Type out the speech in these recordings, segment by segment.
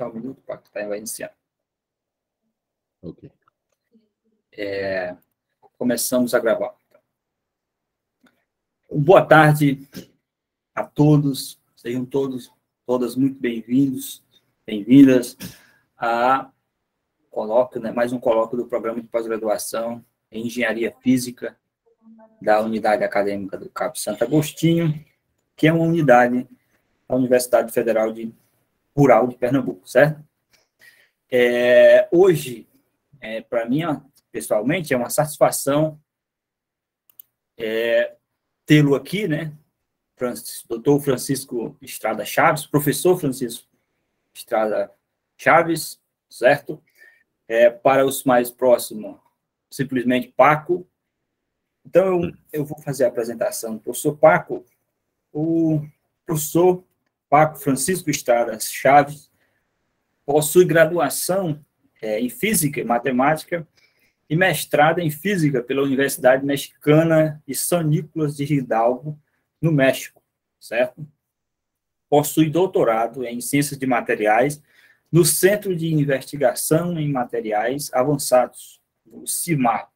só um minuto, o vai iniciar. Ok. É, começamos a gravar. Então. Boa tarde a todos, sejam todos, todas muito bem-vindos, bem-vindas a colóquio, né, mais um colóquio do programa de pós-graduação em Engenharia Física da Unidade Acadêmica do CAP Santo Agostinho, que é uma unidade da Universidade Federal de rural de Pernambuco, certo? É, hoje, é, para mim, pessoalmente, é uma satisfação é, tê-lo aqui, né? Francis, Francisco Estrada Chaves, professor Francisco Estrada Chaves, certo? É, para os mais próximos, simplesmente Paco. Então, eu, eu vou fazer a apresentação do professor Paco. O professor Paco Francisco Estrada Chaves, possui graduação é, em Física e Matemática e mestrado em Física pela Universidade Mexicana de São Nicolas de Hidalgo, no México, certo? Possui doutorado em Ciências de Materiais no Centro de Investigação em Materiais Avançados, o CIMAP,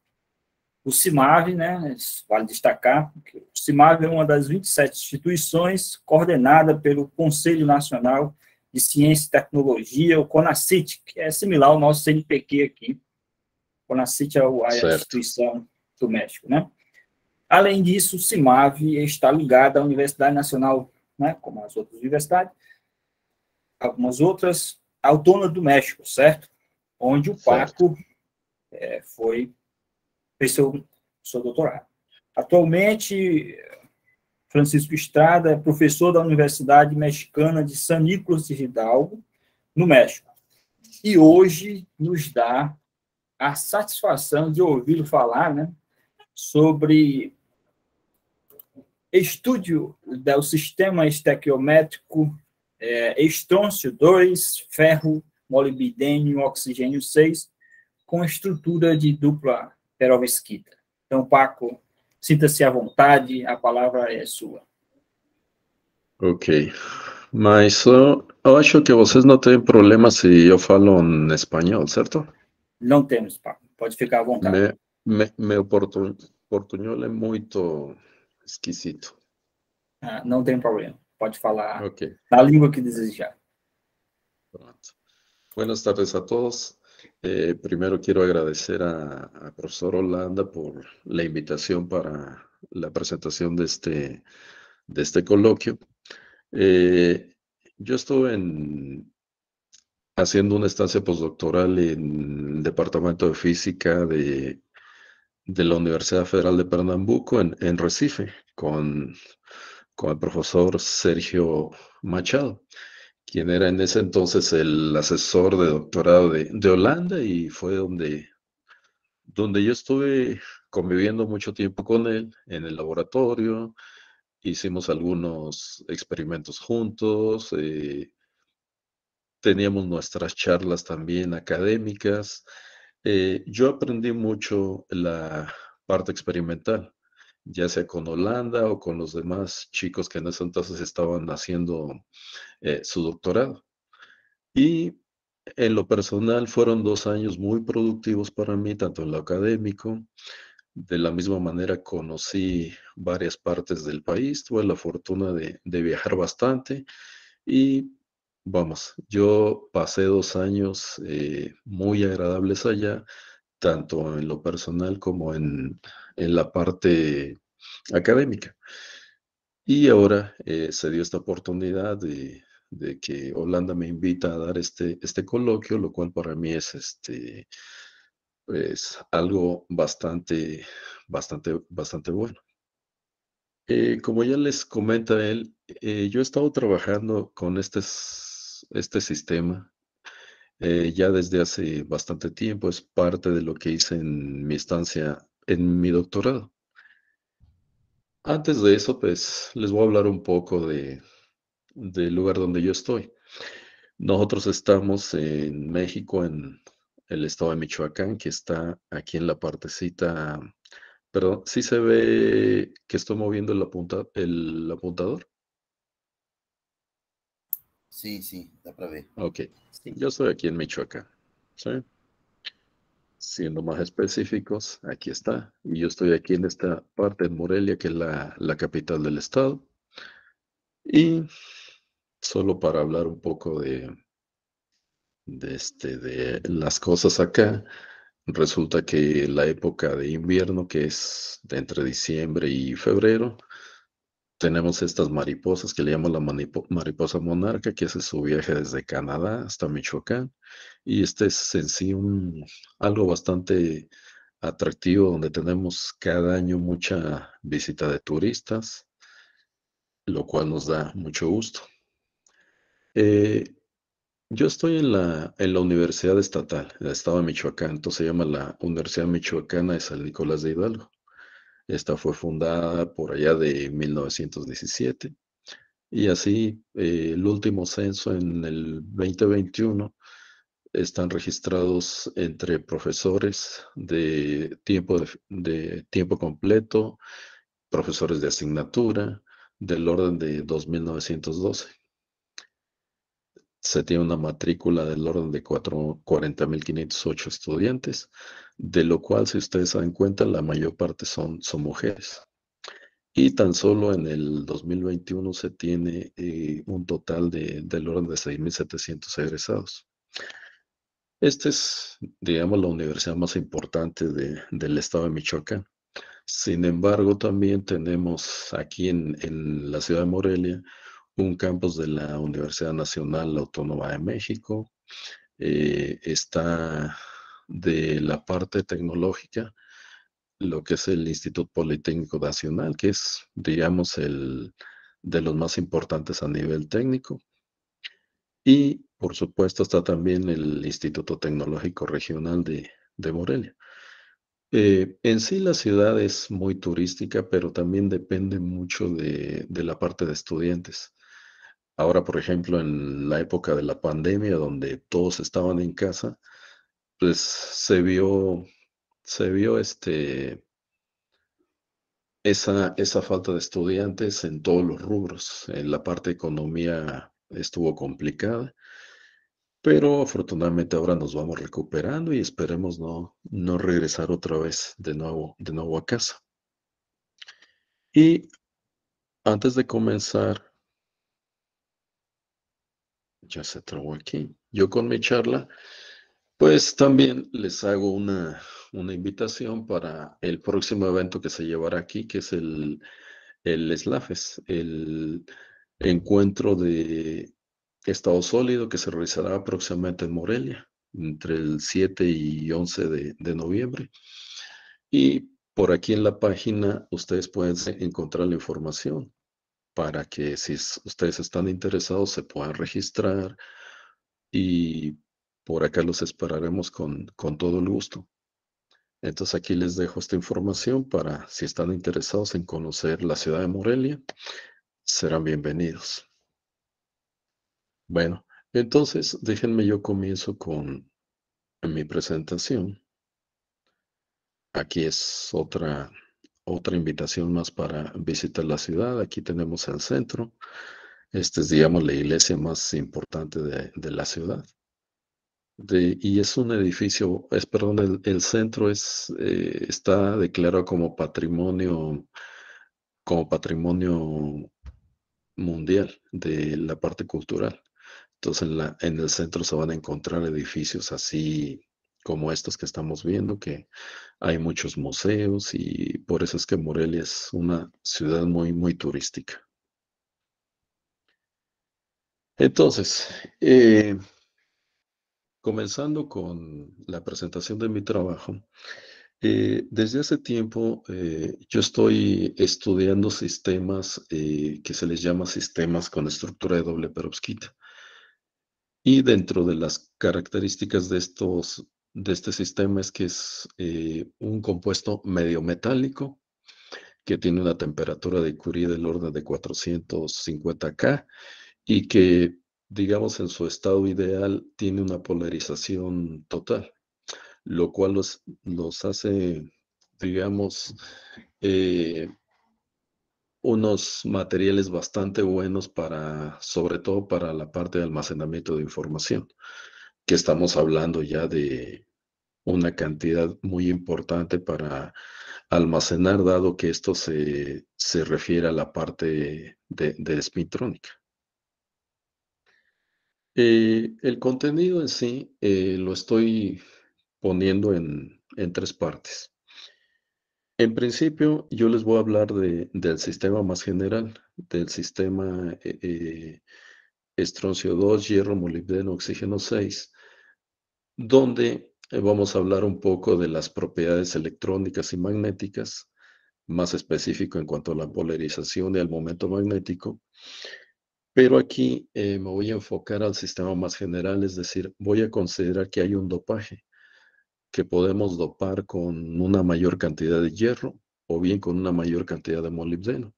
o CIMAV, né, vale destacar, que o CIMAV é uma das 27 instituições coordenada pelo Conselho Nacional de Ciência e Tecnologia, o CONACIT, que é similar ao nosso CNPq aqui. O CONACIT é a certo. instituição do México, né? Além disso, o CIMAV está ligado à Universidade Nacional, né, como as outras universidades, algumas outras, Autônoma do México, certo? Onde o certo. Paco é, foi fez seu, seu doutorado. Atualmente, Francisco Estrada é professor da Universidade Mexicana de San Nicolás de Hidalgo, no México. E hoje nos dá a satisfação de ouvi-lo falar né, sobre estudo do sistema estequiométrico é, estrôncio 2, ferro, molibdênio, oxigênio 6, com estrutura de dupla Perovskita. Então, Paco, sinta-se à vontade, a palavra é sua. Ok. Mas eu, acho que vocês não têm problema se eu falo em espanhol, certo? Não temos, Paco. Pode ficar à vontade. Me, me, meu portu, portunhol é muito esquisito. Ah, não tem problema. Pode falar okay. na língua que desejar. Pronto. Buenas tardes a todos. Eh, primero quiero agradecer a, profesor Holanda por la invitación para la presentación de este, de este coloquio. Eh, yo estuve haciendo una estancia postdoctoral en el Departamento de Física de, la Universidad Federal de Pernambuco en, Recife con, con el profesor Sergio Machado quien era en ese entonces el asesor de doctorado de, Holanda y fue donde, donde yo estuve conviviendo mucho tiempo con él en el laboratorio, hicimos algunos experimentos juntos, eh, teníamos nuestras charlas también académicas. Eh, yo aprendí mucho la parte experimental ya sea con Holanda o con los demás chicos que en ese entonces estaban haciendo eh, su doctorado. Y en lo personal fueron dos años muy productivos para mí, tanto en lo académico, de la misma manera conocí varias partes del país, tuve la fortuna de, de viajar bastante y vamos, yo pasé dos años eh, muy agradables allá tanto en lo personal como en, la parte académica. Y ahora eh, se dio esta oportunidad de, que Holanda me invita a dar este, este coloquio, lo cual para mí es este, pues, algo bastante, bastante, bastante bueno. Eh, como ya les comenta él, eh, yo he estado trabajando con este, este sistema eh, ya desde hace bastante tiempo, es parte de lo que hice en mi estancia en mi doctorado. Antes de eso, pues les voy a hablar un poco de, del lugar donde yo estoy. Nosotros estamos en México, en el estado de Michoacán, que está aquí en la partecita, pero sí se ve que estoy moviendo el apuntador. Sí, sí, la probé. Ok. Yo estoy aquí en Michoacán. ¿Sí? Siendo más específicos, aquí está. Y yo estoy aquí en esta parte, de Morelia, que es la, capital del estado. Y solo para hablar un poco de, de, este, de las cosas acá, resulta que la época de invierno, que es entre diciembre y febrero, tenemos estas mariposas que le llamo la mariposa monarca, que hace su viaje desde Canadá hasta Michoacán. Y este es en sí algo bastante atractivo donde tenemos cada año mucha visita de turistas, lo cual nos da mucho gusto. Eh, yo estoy en la, en la Universidad Estatal el Estado de Michoacán, entonces se llama la Universidad Michoacana de San Nicolás de Hidalgo. Esta fue fundada por allá de 1917 y así eh, el último censo en el 2021 están registrados entre profesores de tiempo, de tiempo completo, profesores de asignatura, del orden de 2912 se tiene una matrícula del orden de 40.508 estudiantes, de lo cual, si ustedes se dan cuenta, la mayor parte son, son mujeres. Y tan solo en el 2021 se tiene eh, un total del orden de 6.700 egresados. Esta es, digamos, la universidad más importante del estado de Michoacán. Sin embargo, también tenemos aquí en la ciudad de Morelia un campus de la Universidad Nacional Autónoma de México, eh, está de la parte tecnológica lo que es el Instituto Politécnico Nacional, que es, digamos, el de los más importantes a nivel técnico. Y, por supuesto, está también el Instituto Tecnológico Regional de, de Morelia. Eh, en sí la ciudad es muy turística, pero también depende mucho de la parte de estudiantes. Ahora, por ejemplo, en la época de la pandemia, donde todos estaban en casa, pues se vio, se vio este, esa, esa falta de estudiantes en todos los rubros. En la parte de economía estuvo complicada, pero afortunadamente ahora nos vamos recuperando y esperemos no, no regresar otra vez de nuevo, de nuevo a casa. Y antes de comenzar ya se trabó aquí. Yo con mi charla, pues también les hago una, invitación para el próximo evento que se llevará aquí, que es el, el SLAFES, el encuentro de estado sólido que se realizará próximamente en Morelia, entre el 7 y 11 de, de noviembre. Y por aquí en la página ustedes pueden encontrar la información para que si ustedes están interesados se puedan registrar y por acá los esperaremos con, con todo el gusto. Entonces aquí les dejo esta información para si están interesados en conocer la ciudad de Morelia, serán bienvenidos. Bueno, entonces déjenme yo comienzo con mi presentación. Aquí es otra otra invitación más para visitar la ciudad. Aquí tenemos el centro. Esta es, digamos, la iglesia más importante de, de la ciudad. De, y es un edificio, es, perdón, el, el centro es, eh, está declarado como patrimonio, como patrimonio mundial de la parte cultural. Entonces, en, la, en el centro se van a encontrar edificios así como estos que estamos viendo, que hay muchos museos y por eso es que Morelia es una ciudad muy, muy turística. Entonces, eh, comenzando con la presentación de mi trabajo, eh, desde hace tiempo eh, yo estoy estudiando sistemas que se les llama sistemas con estructura de doble perovskita. Y dentro de las características de estos de este sistema es que es eh, un compuesto medio metálico que tiene una temperatura de Curie del orden de 450 K y que, digamos, en su estado ideal tiene una polarización total, lo cual los, hace, digamos, eh, unos materiales bastante buenos para, sobre todo para la parte de almacenamiento de información que estamos hablando ya de una cantidad muy importante para almacenar, dado que esto se, refiere a la parte de, de eh, el contenido en sí eh, lo estoy poniendo en, tres partes. En principio, yo les voy a hablar del sistema más general, del sistema eh, estroncio 2, hierro, molibdeno, oxígeno 6, donde eh, vamos a hablar un poco de las propiedades electrónicas y magnéticas, más específico en cuanto a la polarización y al momento magnético. Pero aquí eh, me voy a enfocar al sistema más general, es decir, voy a considerar que hay un dopaje, que podemos dopar con una mayor cantidad de hierro o bien con una mayor cantidad de molibdeno.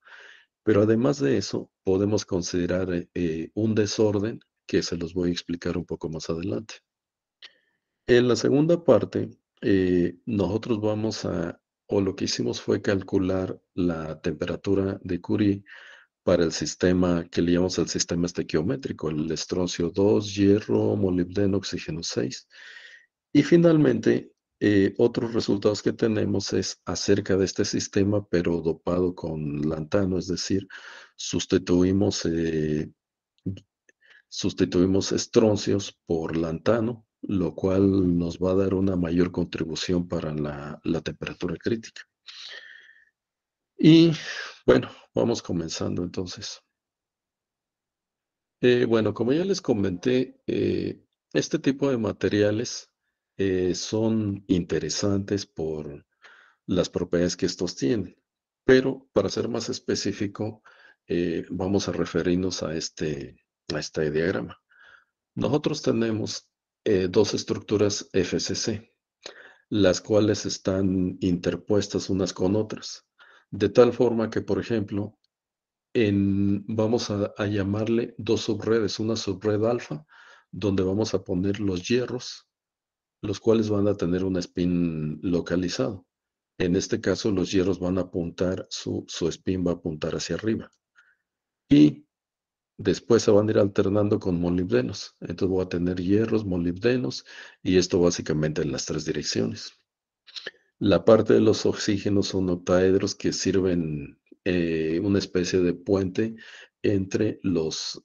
Pero además de eso, podemos considerar eh, un desorden que se los voy a explicar un poco más adelante. En la segunda parte, eh, nosotros vamos a, o lo que hicimos fue calcular la temperatura de Curie para el sistema que le llamamos el sistema estequiométrico, el estroncio 2, hierro, molibdeno, oxígeno 6. Y finalmente, eh, otros resultados que tenemos es acerca de este sistema, pero dopado con lantano, es decir, sustituimos, eh, sustituimos estroncios por lantano lo cual nos va a dar una mayor contribución para la, temperatura crítica. Y bueno, vamos comenzando entonces. Eh, bueno, como ya les comenté, eh, este tipo de materiales eh, son interesantes por las propiedades que estos tienen, pero para ser más específico, vamos a referirnos a este, a este diagrama. Nosotros tenemos eh, dos estructuras FCC, las cuales están interpuestas unas con otras. De tal forma que, por ejemplo, vamos a, llamarle dos subredes, una subred alfa, donde vamos a poner los hierros, los cuales van a tener un spin localizado. En este caso, los hierros van a apuntar, su, su spin va a apuntar hacia arriba. Y Después se van a ir alternando con molibdenos. Entonces voy a tener hierros, molibdenos y esto básicamente en las tres direcciones. La parte de los oxígenos son octaedros que sirven eh, una especie de puente entre los,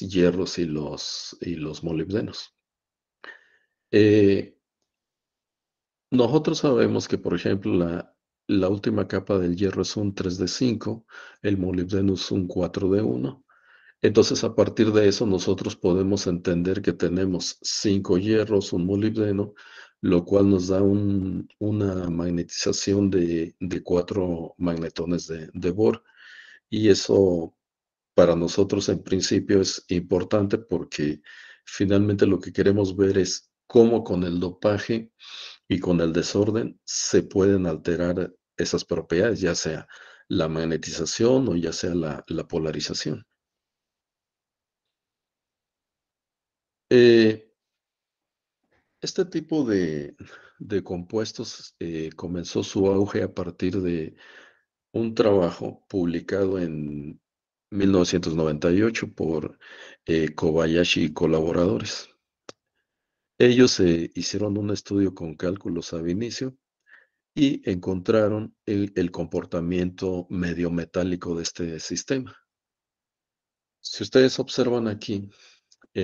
hierros y los, y los molibdenos. Eh, nosotros sabemos que, por ejemplo, la, última capa del hierro es un 3 de 5, el molibdeno es un 4 de 1 entonces, a partir de eso, nosotros podemos entender que tenemos cinco hierros, un molibdeno, lo cual nos da una magnetización de, cuatro magnetones de, de, Bohr. Y eso para nosotros en principio es importante porque finalmente lo que queremos ver es cómo con el dopaje y con el desorden se pueden alterar esas propiedades, ya sea la magnetización o ya sea la polarización. Eh, este tipo de, compuestos eh, comenzó su auge a partir de un trabajo publicado en 1998 por eh, Kobayashi y colaboradores. Ellos hicieron un estudio con cálculos a inicio y encontraron el, comportamiento medio metálico de este sistema. Si ustedes observan aquí,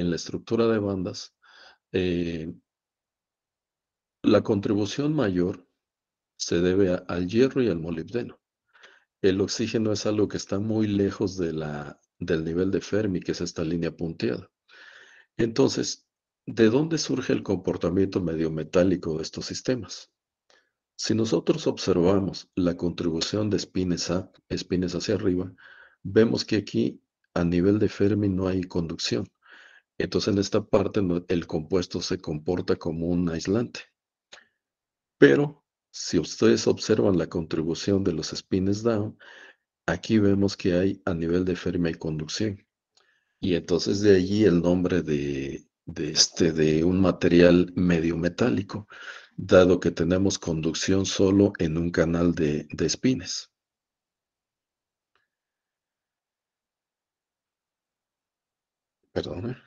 en la estructura de bandas, eh, la contribución mayor se debe al hierro y al molibdeno. El oxígeno es algo que está muy lejos de la, del nivel de Fermi, que es esta línea punteada. Entonces, ¿de dónde surge el comportamiento medio metálico de estos sistemas? Si nosotros observamos la contribución de espines, espines hacia arriba, vemos que aquí a nivel de Fermi no hay conducción. Entonces en esta parte el compuesto se comporta como un aislante. Pero si ustedes observan la contribución de los spins down, aquí vemos que hay a nivel de Fermi y conducción. Y entonces de allí el nombre de, este, de un material medio metálico, dado que tenemos conducción solo en un canal de, de Perdón. ¿eh?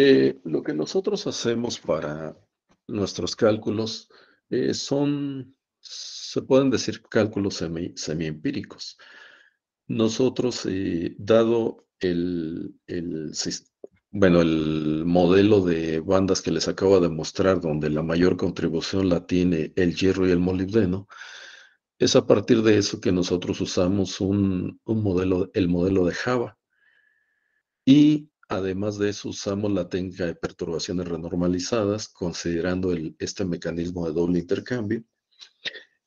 Eh, lo que nosotros hacemos para nuestros cálculos eh, son, se pueden decir, cálculos semi, semiempíricos. Nosotros, eh, dado el, el, bueno, el modelo de bandas que les acabo de mostrar, donde la mayor contribución la tiene el hierro y el molibdeno, es a partir de eso que nosotros usamos un, un modelo, el modelo de Java. Y Además de eso, usamos la técnica de perturbaciones renormalizadas, considerando este mecanismo de doble intercambio.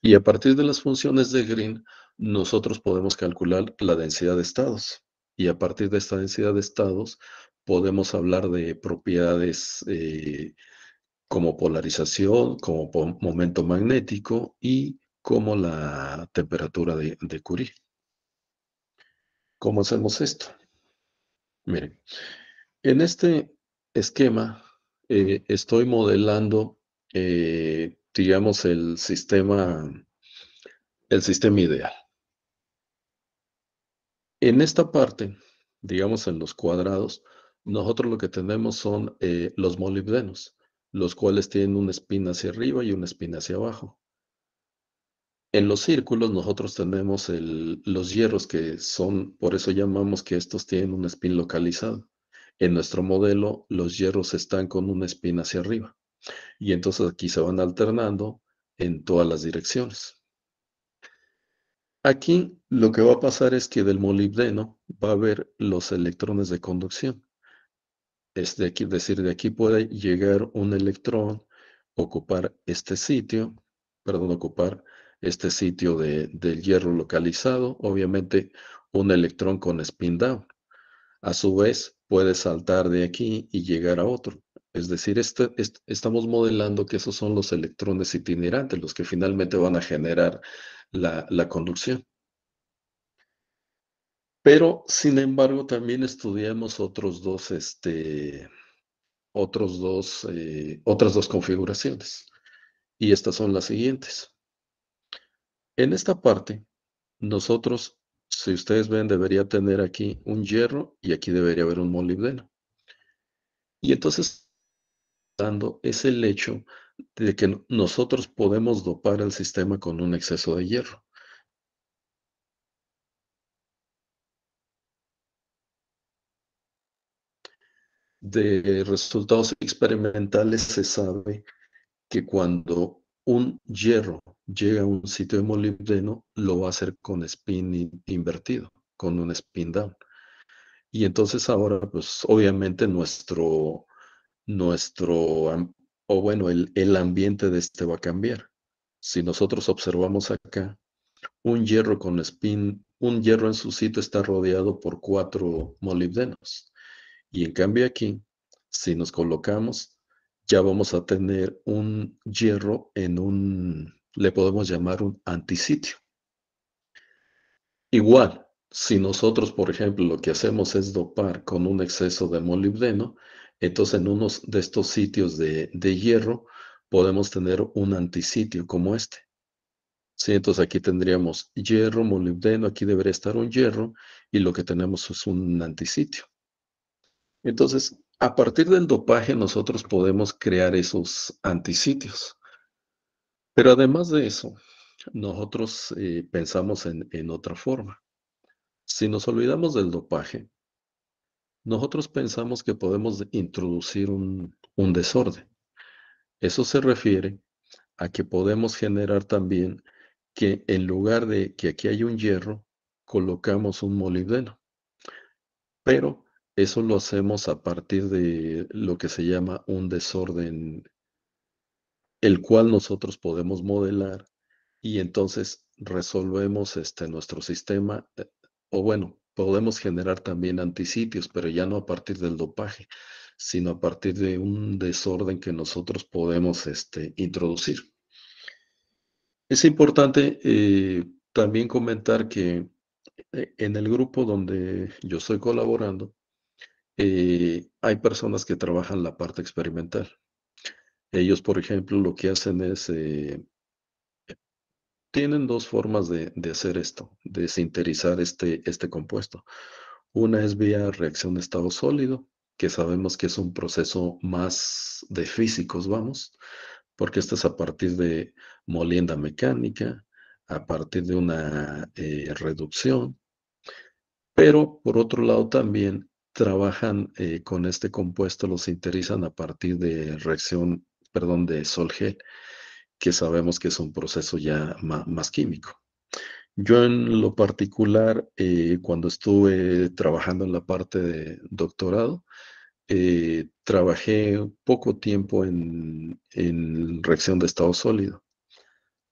Y a partir de las funciones de Green, nosotros podemos calcular la densidad de estados. Y a partir de esta densidad de estados, podemos hablar de propiedades eh, como polarización, como momento magnético y como la temperatura de, de Curie. ¿Cómo hacemos esto? Miren, en este esquema eh, estoy modelando, eh, digamos, el sistema, el sistema ideal. En esta parte, digamos, en los cuadrados, nosotros lo que tenemos son eh, los molibdenos, los cuales tienen una espina hacia arriba y una espina hacia abajo. En los círculos nosotros tenemos los hierros que son, por eso llamamos que estos tienen un spin localizado. En nuestro modelo los hierros están con un spin hacia arriba y entonces aquí se van alternando en todas las direcciones. Aquí lo que va a pasar es que del molibdeno va a haber los electrones de conducción. Es es decir, de aquí puede llegar un electrón, ocupar este sitio, perdón, ocupar este sitio de, del hierro localizado, obviamente un electrón con spin down. A su vez, puede saltar de aquí y llegar a otro. Es decir, este, estamos modelando que esos son los electrones itinerantes, los que finalmente van a generar la, conducción. Pero, sin embargo, también estudiamos otros dos, este, otros dos, eh, otras dos configuraciones. Y estas son las siguientes. En esta parte, nosotros, si ustedes ven, debería tener aquí un hierro y aquí debería haber un molibdeno. Y entonces, dando es el hecho de que nosotros podemos dopar el sistema con un exceso de hierro. De resultados experimentales se sabe que cuando un hierro llega a un sitio de molibdeno, lo va a hacer con spin invertido, con un spin down. Y entonces ahora, pues obviamente nuestro, nuestro, o bueno, el, ambiente de este va a cambiar. Si nosotros observamos acá, un hierro con spin, un hierro en su sitio está rodeado por cuatro molibdenos. Y en cambio aquí, si nos colocamos, ya vamos a tener un hierro en un, le podemos llamar un antisitio. Igual, si nosotros, por ejemplo, lo que hacemos es dopar con un exceso de molibdeno, entonces en uno de estos sitios de, de hierro podemos tener un antisitio como este. Sí, entonces aquí tendríamos hierro, molibdeno, aquí debería estar un hierro y lo que tenemos es un antisitio. Entonces, a partir del dopaje nosotros podemos crear esos antisitios. Pero además de eso, nosotros eh, pensamos en, otra forma. Si nos olvidamos del dopaje, nosotros pensamos que podemos introducir un, un, desorden. Eso se refiere a que podemos generar también que en lugar de que aquí hay un hierro, colocamos un molibdeno. Pero eso lo hacemos a partir de lo que se llama un desorden, el cual nosotros podemos modelar y entonces resolvemos este, nuestro sistema, eh, o bueno, podemos generar también antisitios, pero ya no a partir del dopaje, sino a partir de un desorden que nosotros podemos este, introducir. Es importante eh, también comentar que eh, en el grupo donde yo estoy colaborando, eh, hay personas que trabajan la parte experimental. Ellos, por ejemplo, lo que hacen es, eh, tienen dos formas de, hacer esto, de sinterizar este, este compuesto. Una es vía reacción de estado sólido, que sabemos que es un proceso más de físicos, vamos, porque esto es a partir de molienda mecánica, a partir de una eh, reducción. Pero por otro lado también trabajan eh, con este compuesto, los interesan a partir de reacción, perdón, de sol-gel, que sabemos que es un proceso ya más, químico. Yo en lo particular, eh, cuando estuve trabajando en la parte de doctorado, eh, trabajé poco tiempo en, en reacción de estado sólido.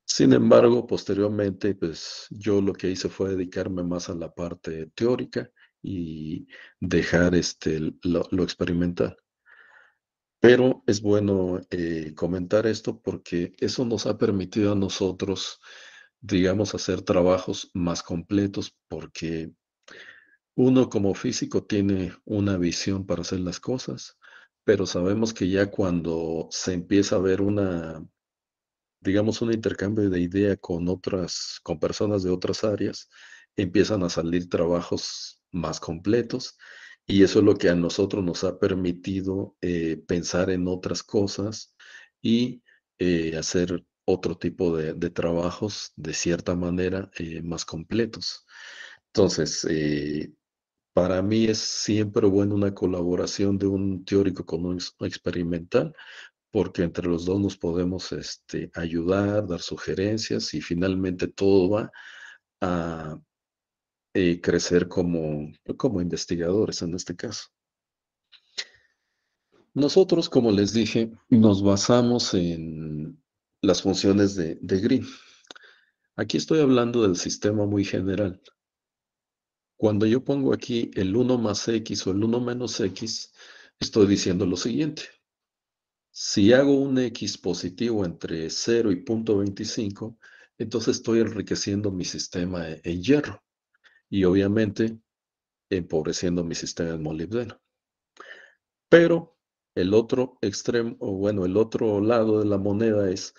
Sin embargo, posteriormente, pues yo lo que hice fue dedicarme más a la parte teórica y dejar este, lo, lo experimental. Pero es bueno eh, comentar esto porque eso nos ha permitido a nosotros, digamos, hacer trabajos más completos porque uno como físico tiene una visión para hacer las cosas, pero sabemos que ya cuando se empieza a ver una, digamos, un intercambio de idea con otras, con personas de otras áreas, empiezan a salir trabajos más completos y eso es lo que a nosotros nos ha permitido eh, pensar en otras cosas y eh, hacer otro tipo de, trabajos de cierta manera eh, más completos. Entonces, para mí es siempre bueno una colaboración de un teórico con un experimental, porque entre los dos nos podemos este, ayudar, dar sugerencias y finalmente todo va a crecer como, pues, como investigadores en este caso. Nosotros, como les dije, nos basamos en las funciones de, de Green. Aquí estoy hablando del sistema muy general. Cuando yo pongo aquí el 1 más x o el 1 menos x, estoy diciendo lo siguiente. Si hago un x positivo entre 0 y 0.25, entonces estoy enriqueciendo mi sistema en hierro y obviamente empobreciendo mi sistema de molibdeno. Pero el otro extremo, o bueno, el otro lado de la moneda es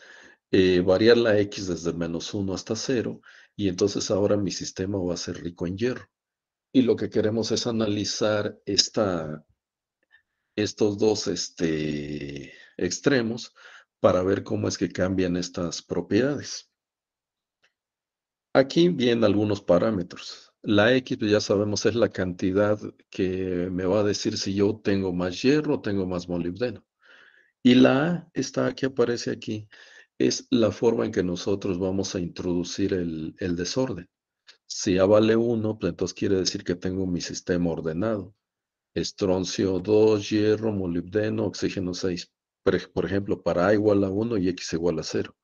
eh, variar la X desde menos 1 hasta 0 y entonces ahora mi sistema va a ser rico en hierro. Y lo que queremos es analizar esta, estos dos este, extremos para ver cómo es que cambian estas propiedades. Aquí vienen algunos parámetros. La X, pues ya sabemos, es la cantidad que me va a decir si yo tengo más hierro o tengo más molibdeno. Y la A, esta que aparece aquí, es la forma en que nosotros vamos a introducir el, el desorden. Si A vale 1, pues entonces quiere decir que tengo mi sistema ordenado. Estroncio 2, hierro, molibdeno, oxígeno 6. Por ejemplo, para A igual a 1 y X igual a 0.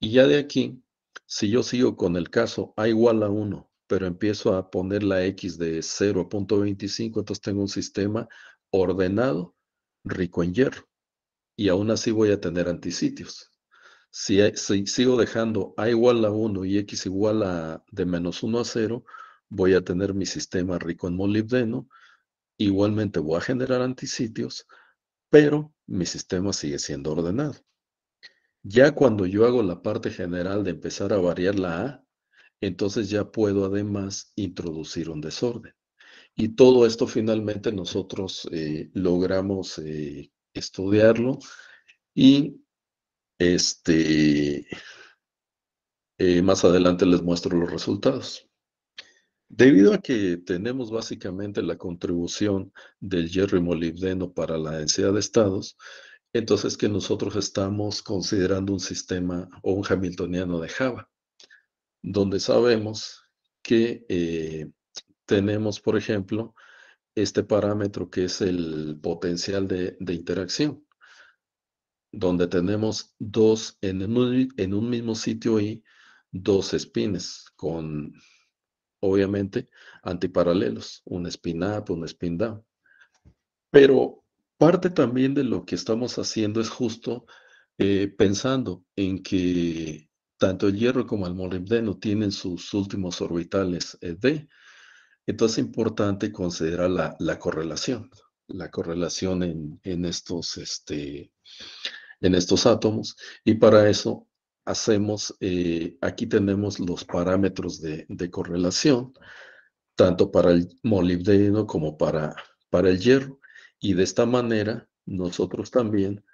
Y ya de aquí, si yo sigo con el caso A igual a 1, pero empiezo a poner la X de 0.25, entonces tengo un sistema ordenado, rico en hierro, y aún así voy a tener antisitios. Si, sigo dejando A igual a 1 y X igual a de menos 1 a 0, voy a tener mi sistema rico en molibdeno, igualmente voy a generar antisitios, pero mi sistema sigue siendo ordenado. Ya cuando yo hago la parte general de empezar a variar la A, entonces ya puedo además introducir un desorden. Y todo esto finalmente nosotros eh, logramos eh, estudiarlo y este, eh, más adelante les muestro los resultados. Debido a que tenemos básicamente la contribución del hierro molibdeno para la densidad de estados, entonces que nosotros estamos considerando un sistema o un hamiltoniano de Java donde sabemos que eh, tenemos, por ejemplo, este parámetro que es el potencial de, interacción, donde tenemos dos en un, en un mismo sitio y dos spins con, obviamente, antiparalelos, un spin up, un spin down. Pero parte también de lo que estamos haciendo es justo eh, pensando en que tanto el hierro como el molibdeno tienen sus últimos orbitales eh, D. Entonces es importante considerar la, correlación, la correlación este, en, estos, átomos. Y para eso hacemos, eh, aquí tenemos los parámetros de, correlación, tanto para el molibdeno como para el hierro. Y de esta manera, nosotros también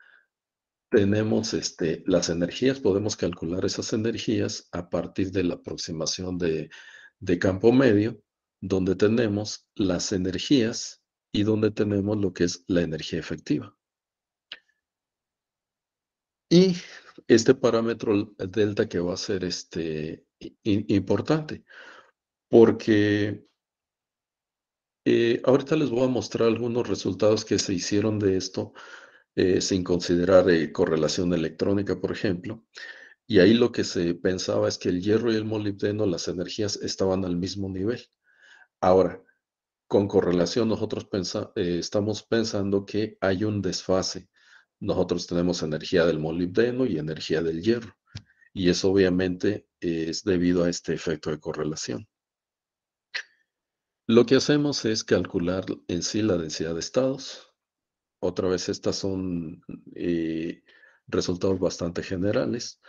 tenemos este, las energías, podemos calcular esas energías a partir de la aproximación de, campo medio, donde tenemos las energías y donde tenemos lo que es la energía efectiva. Y este parámetro delta que va a ser este, importante, porque eh, ahorita les voy a mostrar algunos resultados que se hicieron de esto eh, sin considerar eh, correlación electrónica, por ejemplo. Y ahí lo que se pensaba es que el hierro y el molibdeno, las energías estaban al mismo nivel. Ahora, con correlación nosotros eh, estamos pensando que hay un desfase. Nosotros tenemos energía del molibdeno y energía del hierro. Y eso obviamente es debido a este efecto de correlación. Lo que hacemos es calcular en sí la densidad de estados otra vez, estas son eh, resultados bastante generales.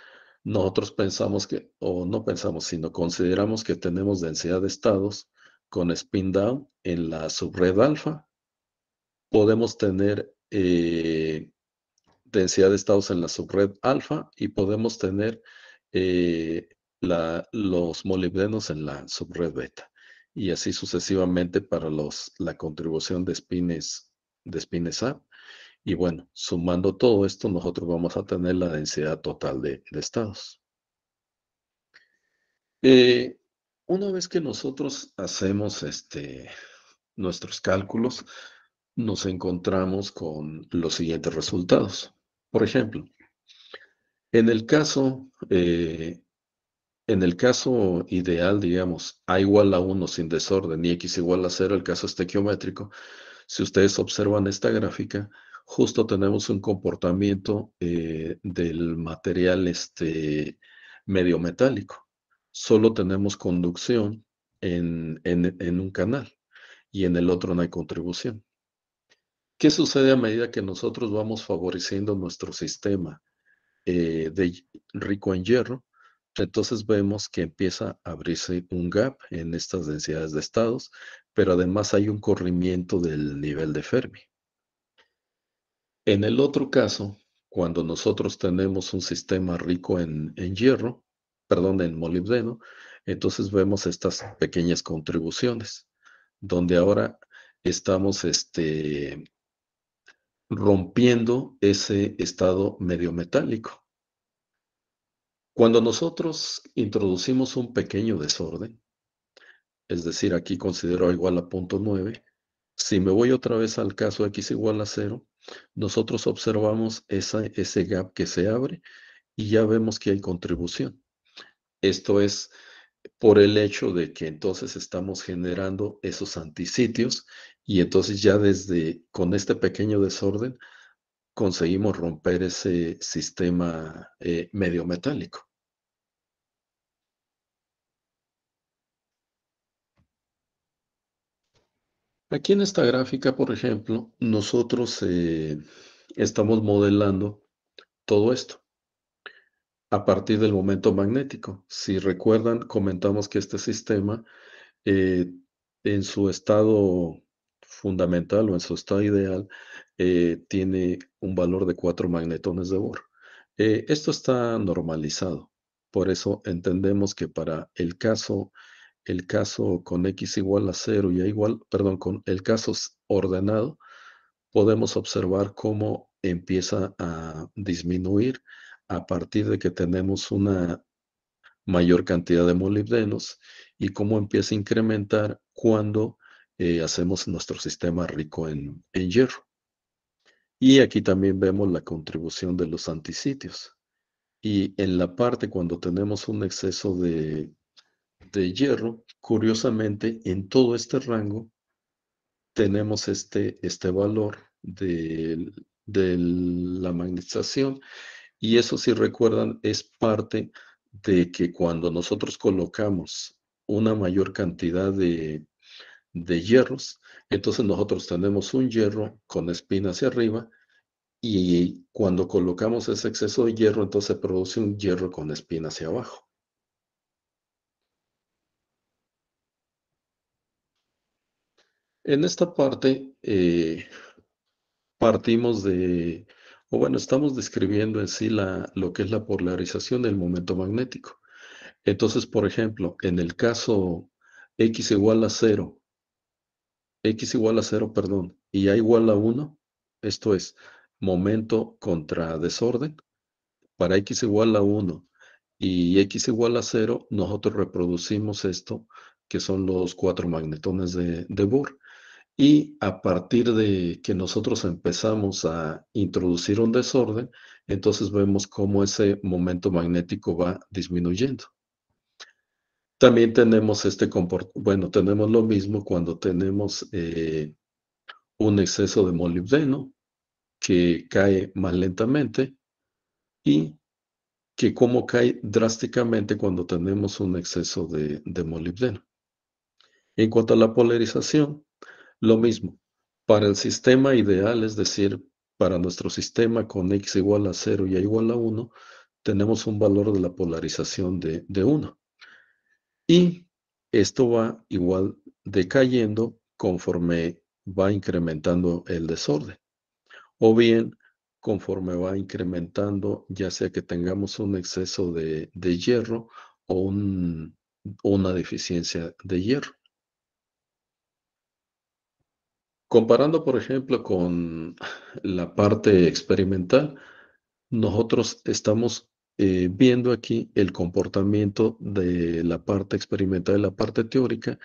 Nosotros pensamos que, o no pensamos, sino consideramos que tenemos densidad de estados con spin down en la subred alfa. Podemos tener eh, densidad de estados en la subred alfa y podemos tener eh, los molibdenos en la subred beta. Y así sucesivamente para los, la contribución de spins de spines up. Y bueno, sumando todo esto, nosotros vamos a tener la densidad total de, estados. Eh, una vez que nosotros hacemos este, nuestros cálculos, nos encontramos con los siguientes resultados. Por ejemplo, en el caso, eh, en el caso ideal, digamos, A igual a 1 sin desorden y X igual a 0, el caso estequiométrico, si ustedes observan esta gráfica, justo tenemos un comportamiento eh, del material este, medio metálico. Solo tenemos conducción en, un canal y en el otro no hay contribución. ¿Qué sucede a medida que nosotros vamos favoreciendo nuestro sistema eh, de rico en hierro? Entonces vemos que empieza a abrirse un gap en estas densidades de estados pero además hay un corrimiento del nivel de Fermi. En el otro caso, cuando nosotros tenemos un sistema rico en, hierro, perdón, en molibdeno, entonces vemos estas pequeñas contribuciones, donde ahora estamos este, rompiendo ese estado medio metálico. Cuando nosotros introducimos un pequeño desorden, es decir, aquí considero igual a punto 9. Si me voy otra vez al caso x igual a 0, nosotros observamos ese gap que se abre y ya vemos que hay contribución. Esto es por el hecho de que entonces estamos generando esos antisitios y entonces ya desde con este pequeño desorden conseguimos romper ese sistema eh, medio metálico. Aquí en esta gráfica, por ejemplo, nosotros eh, estamos modelando todo esto a partir del momento magnético. Si recuerdan, comentamos que este sistema eh, en su estado fundamental o en su estado ideal eh, tiene un valor de cuatro magnetones de Bohr. esto está normalizado. Por eso entendemos que para el caso el caso con x igual a cero y a igual, perdón, con el caso ordenado, podemos observar cómo empieza a disminuir a partir de que tenemos una mayor cantidad de molibdenos y cómo empieza a incrementar cuando eh, hacemos nuestro sistema rico en, en hierro. Y aquí también vemos la contribución de los antisitios. Y en la parte cuando tenemos un exceso de de hierro, curiosamente, en todo este rango tenemos este, este valor de, de la magnetización. Y eso, si recuerdan, es parte de que cuando nosotros colocamos una mayor cantidad de, de hierros, entonces nosotros tenemos un hierro con espina hacia arriba y cuando colocamos ese exceso de hierro, entonces se produce un hierro con espina hacia abajo. En esta parte eh, partimos de, o bueno, estamos describiendo en sí la, lo que es la polarización del momento magnético. Entonces, por ejemplo, en el caso x igual a 0, x igual a 0, perdón, y a igual a 1, esto es momento contra desorden, para x igual a 1 y x igual a 0, nosotros reproducimos esto, que son los cuatro magnetones de, de Bohr. Y a partir de que nosotros empezamos a introducir un desorden, entonces vemos cómo ese momento magnético va disminuyendo. También tenemos este comportamiento, bueno, tenemos lo mismo cuando tenemos eh, un exceso de molibdeno que cae más lentamente y que cómo cae drásticamente cuando tenemos un exceso de, de molibdeno. En cuanto a la polarización, lo mismo, para el sistema ideal, es decir, para nuestro sistema con x igual a 0 y a igual a 1, tenemos un valor de la polarización de, 1. Y esto va igual decayendo conforme va incrementando el desorden. O bien, conforme va incrementando, ya sea que tengamos un exceso de, hierro o una deficiencia de hierro. Comparando, por ejemplo, con la parte experimental, nosotros estamos eh, viendo aquí el comportamiento de la parte experimental y la parte teórica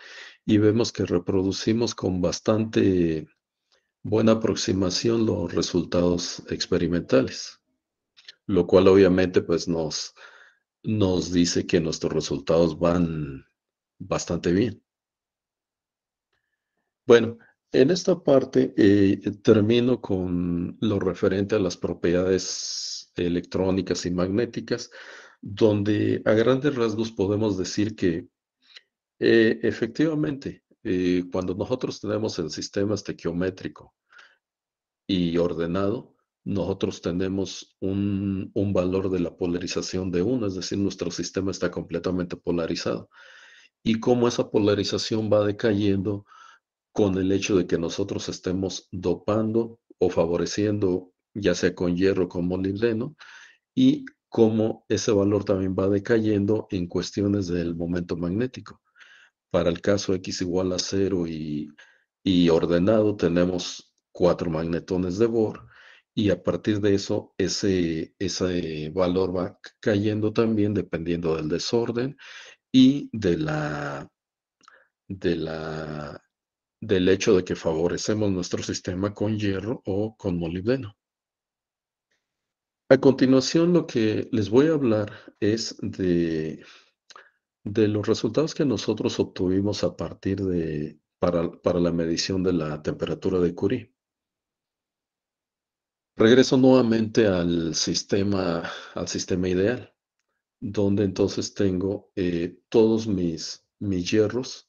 y vemos que reproducimos con bastante buena aproximación los resultados experimentales, lo cual obviamente pues nos, nos dice que nuestros resultados van bastante bien. Bueno, en esta parte eh, termino con lo referente a las propiedades electrónicas y magnéticas, donde a grandes rasgos podemos decir que eh, efectivamente, eh, cuando nosotros tenemos el sistema estequiométrico y ordenado, nosotros tenemos un, un valor de la polarización de 1, es decir, nuestro sistema está completamente polarizado. Y como esa polarización va decayendo, con el hecho de que nosotros estemos dopando o favoreciendo, ya sea con hierro como molibdeno, y cómo ese valor también va decayendo en cuestiones del momento magnético. Para el caso X igual a cero y, ordenado, tenemos cuatro magnetones de Bohr, y a partir de eso ese, ese valor va cayendo también dependiendo del desorden y de la, de la del hecho de que favorecemos nuestro sistema con hierro o con molibdeno. A continuación, lo que les voy a hablar es de, de los resultados que nosotros obtuvimos a partir de, para, la medición de la temperatura de Curie. Regreso nuevamente al sistema, al sistema ideal, donde entonces tengo eh, todos mis, mis hierros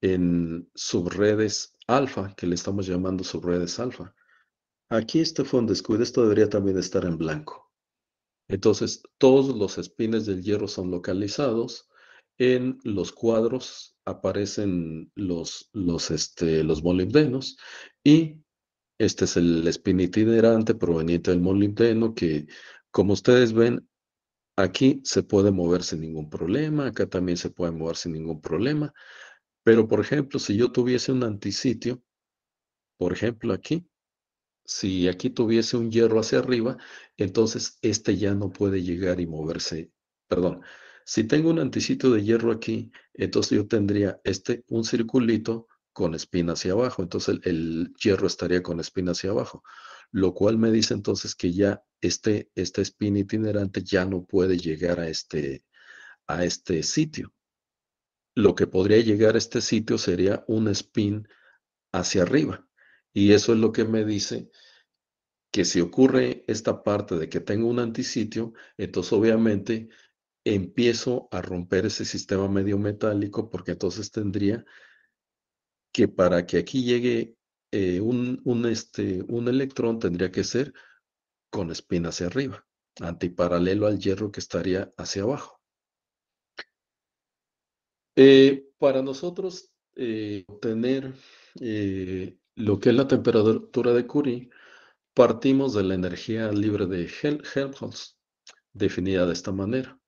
en subredes alfa, que le estamos llamando subredes alfa. Aquí este fue un descuido, esto debería también estar en blanco. Entonces, todos los espines del hierro son localizados. En los cuadros aparecen los, los, este, los molibdenos y este es el espín itinerante proveniente del molibdeno que, como ustedes ven, aquí se puede mover sin ningún problema, acá también se puede mover sin ningún problema. Pero, por ejemplo, si yo tuviese un antisitio, por ejemplo aquí, si aquí tuviese un hierro hacia arriba, entonces este ya no puede llegar y moverse. Perdón, si tengo un antisitio de hierro aquí, entonces yo tendría este, un circulito con espina hacia abajo. Entonces el, hierro estaría con espina hacia abajo, lo cual me dice entonces que ya este, esta espina itinerante ya no puede llegar a este, a este sitio lo que podría llegar a este sitio sería un spin hacia arriba. Y eso es lo que me dice que si ocurre esta parte de que tengo un antisitio, entonces obviamente empiezo a romper ese sistema medio metálico porque entonces tendría que para que aquí llegue eh, un, este, un electrón tendría que ser con spin hacia arriba, antiparalelo al hierro que estaría hacia abajo. Eh, para nosotros, eh, obtener eh, lo que es la temperatura de Curie, partimos de la energía libre de Helmholtz, definida de esta manera,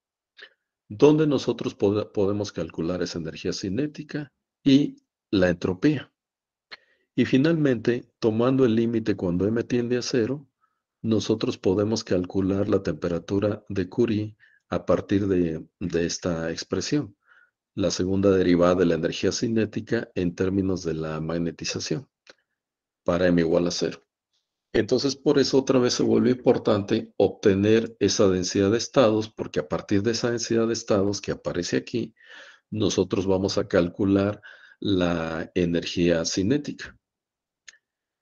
donde nosotros podemos calcular esa energía cinética y la entropía. Y finalmente, tomando el límite cuando m tiende a cero, nosotros podemos calcular la temperatura de Curie a partir de esta expresión la segunda derivada de la energía cinética en términos de la magnetización, para m igual a cero. Entonces, por eso otra vez se vuelve importante obtener esa densidad de estados, porque a partir de esa densidad de estados que aparece aquí, nosotros vamos a calcular la energía cinética.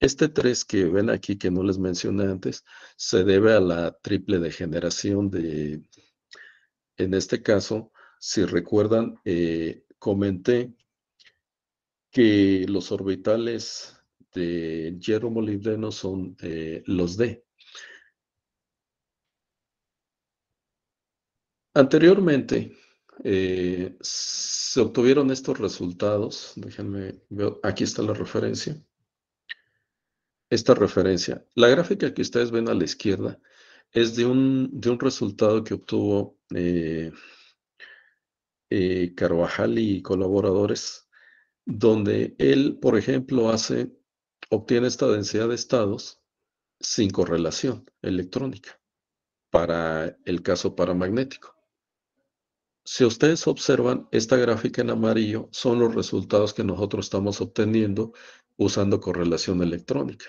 Este 3 que ven aquí, que no les mencioné antes, se debe a la triple degeneración de, en este caso, si recuerdan, eh, comenté que los orbitales de hierro molibdeno son eh, los D. Anteriormente eh, se obtuvieron estos resultados. Déjenme aquí está la referencia. Esta referencia. La gráfica que ustedes ven a la izquierda es de un, de un resultado que obtuvo eh, Carvajal y colaboradores, donde él, por ejemplo, hace, obtiene esta densidad de estados sin correlación electrónica para el caso paramagnético. Si ustedes observan, esta gráfica en amarillo son los resultados que nosotros estamos obteniendo usando correlación electrónica.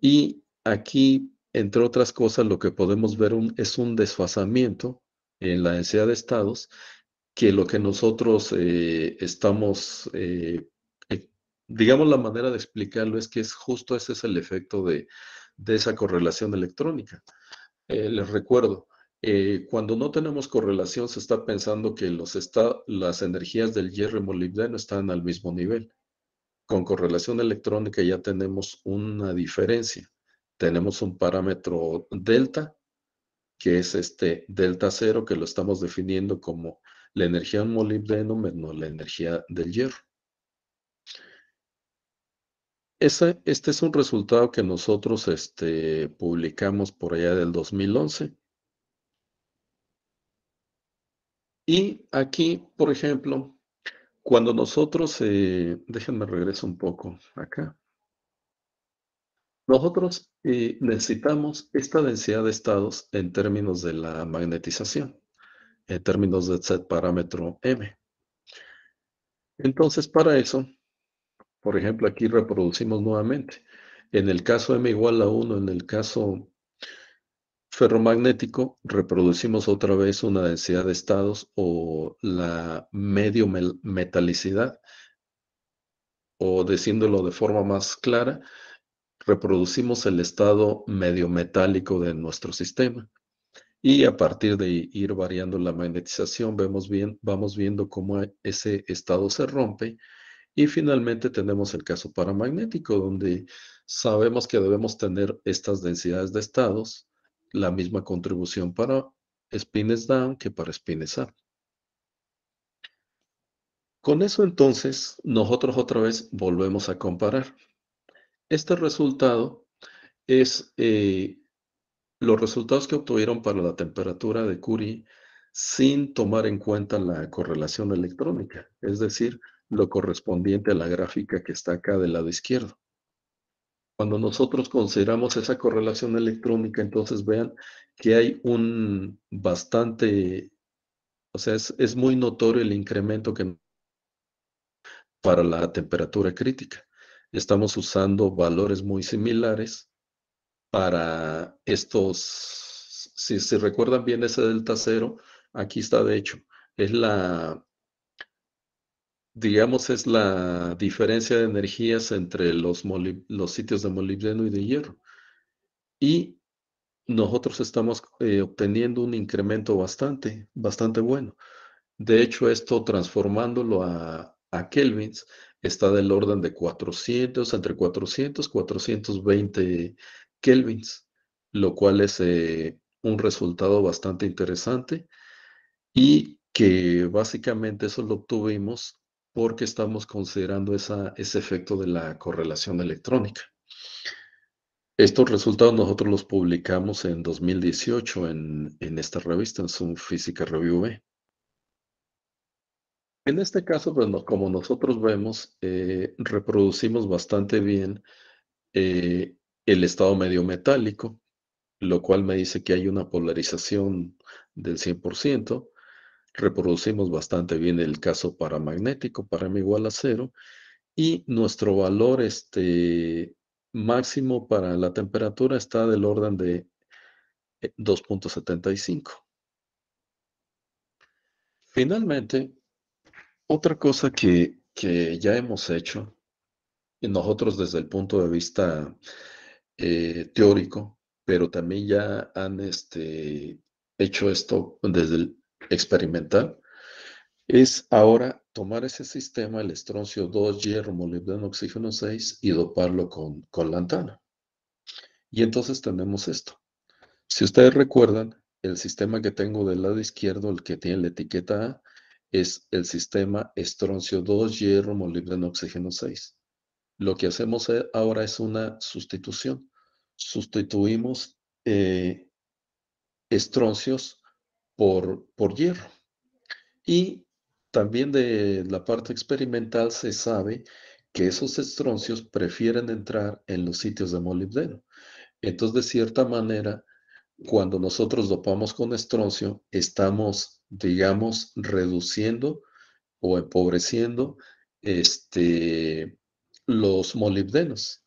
Y aquí, entre otras cosas, lo que podemos ver es un desfasamiento en la densidad de estados que lo que nosotros eh, estamos, eh, eh, digamos la manera de explicarlo es que es justo ese es el efecto de, esa correlación electrónica. les recuerdo, cuando no tenemos correlación, se está pensando que los está, las energías del hierro y molibdeno están al mismo nivel. Con correlación electrónica ya tenemos una diferencia. Tenemos un parámetro delta, que es este delta cero, que lo estamos definiendo como la energía molibdeno menos la energía del hierro. Este, este es un resultado que nosotros este, publicamos por allá del 2011. Y aquí, por ejemplo, cuando nosotros, eh, déjenme regreso un poco acá. Nosotros eh, necesitamos esta densidad de estados en términos de la magnetización en términos de set parámetro m. Entonces, para eso, por ejemplo, aquí reproducimos nuevamente. En el caso m igual a 1, en el caso ferromagnético, reproducimos otra vez una densidad de estados o la medio metalicidad. O diciéndolo de forma más clara, reproducimos el estado medio metálico de nuestro sistema. Y a partir de ir variando la magnetización, vemos bien, vamos viendo cómo e, ese estado se rompe. Y finalmente tenemos el caso paramagnético, donde sabemos que debemos tener estas densidades de estados, la misma contribución para spines down que para spines up. Con eso entonces, nosotros otra vez volvemos a comparar. Este resultado es eh, los resultados que obtuvieron para la temperatura de Curie sin tomar en cuenta la correlación electrónica, es decir, lo correspondiente a la gráfica que está acá del lado izquierdo. Cuando nosotros consideramos esa correlación electrónica, entonces vean que hay un bastante, o sea, es, muy notorio el incremento que para la temperatura crítica. Estamos usando valores muy similares para estos, si, recuerdan bien ese delta cero, aquí está de hecho, es la, digamos, es la diferencia de energías entre los, los sitios de molibdeno y de hierro. Y nosotros estamos eh, obteniendo un incremento bastante, bastante bueno. De hecho, esto transformándolo a, a kelvins está del orden de 400, entre 400, 420 kelvins, lo cual es eh, un resultado bastante interesante y que básicamente eso lo obtuvimos porque estamos considerando esa, ese efecto de la correlación electrónica. Estos resultados nosotros los publicamos en 2018 en, esta revista, en Zoom Física Review B. En este caso, pues, como nosotros vemos, eh, reproducimos bastante bien eh, el estado medio metálico, lo cual me dice que hay una polarización del 100%. Reproducimos bastante bien el caso paramagnético, para m igual a cero, y nuestro valor este, máximo para la temperatura está del orden de 2.75. Eh, Finalmente, otra cosa que, que ya hemos hecho, y nosotros desde el punto de vista eh, teórico, pero también ya han este, hecho esto desde el experimental, es ahora tomar ese sistema, el estroncio 2, hierro, molibdeno, oxígeno 6 y doparlo con, con lantana. Y entonces tenemos esto. Si ustedes recuerdan, el sistema que tengo del lado izquierdo, el que tiene la etiqueta A, es el sistema estroncio 2, hierro, molibdeno, oxígeno 6. Lo que hacemos eh, ahora es una sustitución sustituimos eh, estroncios por, por hierro. Y también de la parte experimental se sabe que esos estroncios prefieren entrar en los sitios de molibdeno. Entonces, de cierta manera, cuando nosotros dopamos con estroncio, estamos, digamos, reduciendo o empobreciendo este, los molibdenos.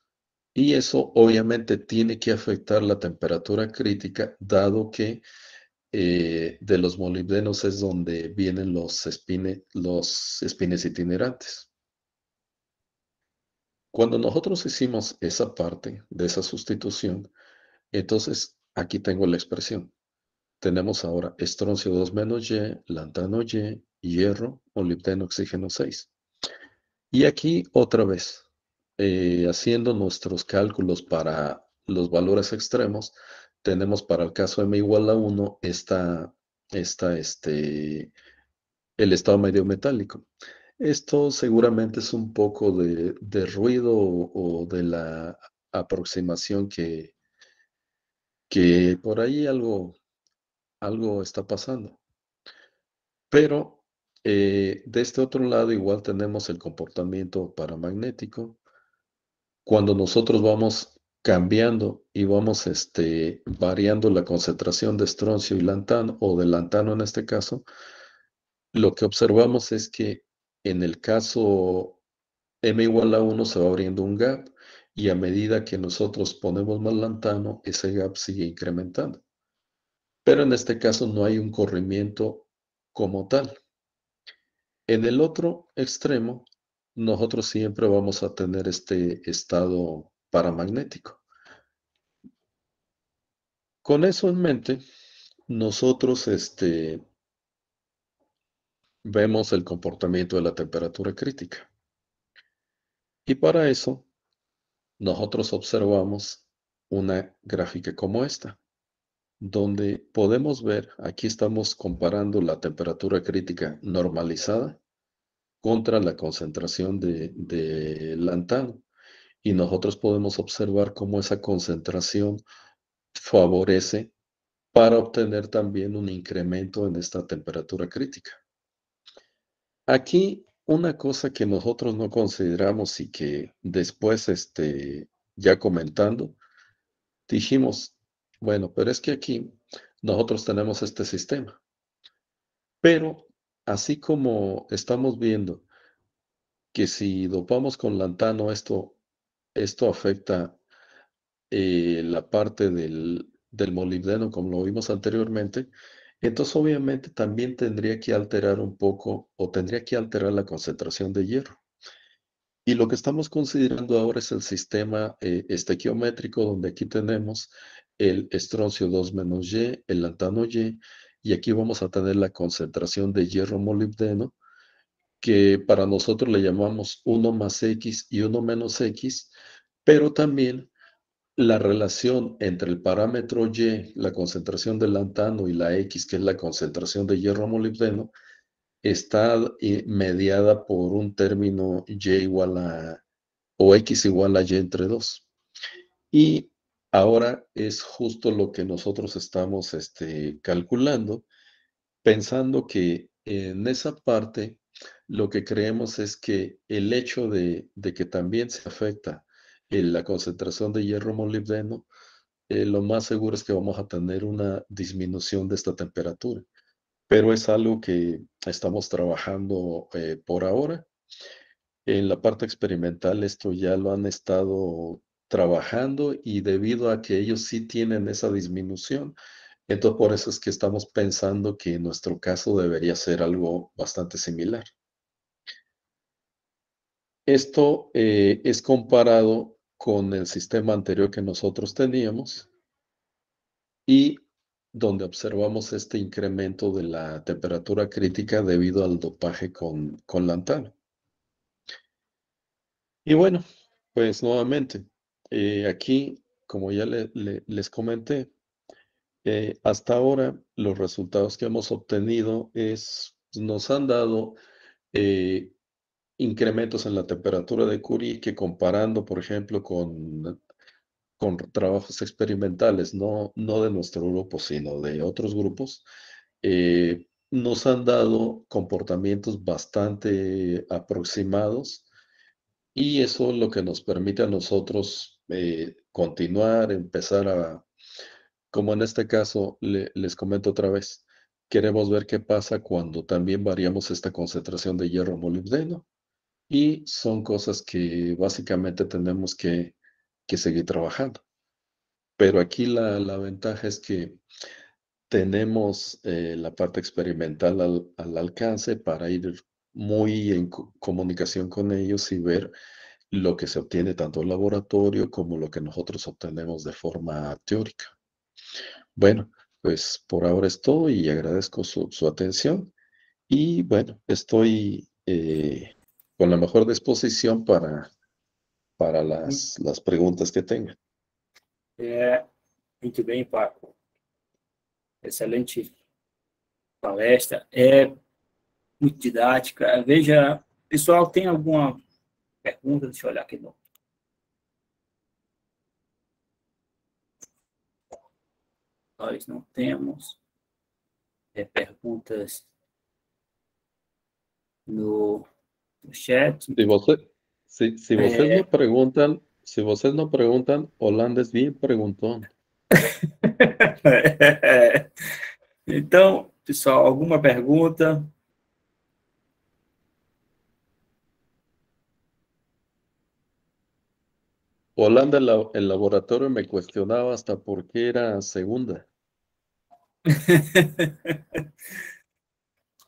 Y eso obviamente tiene que afectar la temperatura crítica, dado que eh, de los molibdenos es donde vienen los, los espines itinerantes. Cuando nosotros hicimos esa parte de esa sustitución, entonces aquí tengo la expresión. Tenemos ahora estroncio 2 menos Y, lantano Y, hierro, molibdeno, oxígeno 6. Y aquí otra vez, eh, haciendo nuestros cálculos para los valores extremos, tenemos para el caso m igual a 1 esta, esta, este, el estado medio metálico. Esto seguramente es un poco de, ruido o, de la aproximación que, que por ahí algo, algo está pasando. Pero eh, de este otro lado igual tenemos el comportamiento paramagnético cuando nosotros vamos cambiando y vamos este, variando la concentración de estroncio y lantano, o de lantano en este caso, lo que observamos es que en el caso m igual a 1 se va abriendo un gap y a medida que nosotros ponemos más lantano, ese gap sigue incrementando. Pero en este caso no hay un corrimiento como tal. En el otro extremo nosotros siempre vamos a tener este estado paramagnético. Con eso en mente, nosotros este, vemos el comportamiento de la temperatura crítica. Y para eso, nosotros observamos una gráfica como esta, donde podemos ver, aquí estamos comparando la temperatura crítica normalizada contra la concentración de, de lantano. Y nosotros podemos observar cómo esa concentración favorece para obtener también un incremento en esta temperatura crítica. Aquí una cosa que nosotros no consideramos y que después este, ya comentando, dijimos, bueno, pero es que aquí nosotros tenemos este sistema, pero así como estamos viendo que si dopamos con lantano, esto, esto afecta eh, la parte del, molibdeno, como lo vimos anteriormente, entonces obviamente también tendría que alterar un poco o tendría que alterar la concentración de hierro. Y lo que estamos considerando ahora es el sistema eh, estequiométrico, donde aquí tenemos el estroncio 2 menos Y, el lantano Y, y aquí vamos a tener la concentración de hierro molibdeno, que para nosotros le llamamos 1 más X y 1 menos X, pero también la relación entre el parámetro Y, la concentración del lantano, y la X, que es la concentración de hierro molibdeno, está eh, mediada por un término Y igual a, o X igual a Y entre 2. Y Ahora es justo lo que nosotros estamos este, calculando, pensando que en esa parte lo que creemos es que el hecho de, que también se afecta en la concentración de hierro molibdeno, eh, lo más seguro es que vamos a tener una disminución de esta temperatura. Pero es algo que estamos trabajando eh, por ahora. En la parte experimental esto ya lo han estado trabajando y debido a que ellos sí tienen esa disminución, entonces por eso es que estamos pensando que en nuestro caso debería ser algo bastante similar. Esto eh, es comparado con el sistema anterior que nosotros teníamos y donde observamos este incremento de la temperatura crítica debido al dopaje con, con lantano. Y bueno, pues nuevamente, eh, aquí, como ya les comenté, eh, hasta ahora los resultados que hemos obtenido es, nos han dado eh, incrementos en la temperatura de Curie que comparando, por ejemplo, con, con trabajos experimentales, no, no de nuestro grupo, sino de otros grupos, nos han dado comportamientos bastante aproximados y eso es lo que nos permite a nosotros eh, continuar, empezar a, como en este caso, les comento otra vez, queremos ver qué pasa cuando también variamos esta concentración de hierro molibdeno. Y son cosas que básicamente tenemos que, seguir trabajando. Pero aquí la, ventaja es que tenemos eh, la parte experimental al, alcance para ir muy en comunicación con ellos y ver lo que se obtiene tanto en laboratorio como lo que nosotros obtenemos de forma teórica. Bueno, pues por ahora es todo y agradezco su, su atención y bueno, estoy eh, con la mejor disposición para, para las, las preguntas que tengan. Eh, muy bien, Paco. Excelente palestra. muito didática. Veja, pessoal, tem alguma pergunta? Deixa eu olhar aqui. Não. Nós não temos é, perguntas no, no, chat. Se, você, se, se é. vocês é... não perguntam, se vocês não perguntam, holandes bem perguntou. então, pessoal, alguma pergunta? Holanda, la, el laboratorio me cuestionaba hasta por qué era segunda.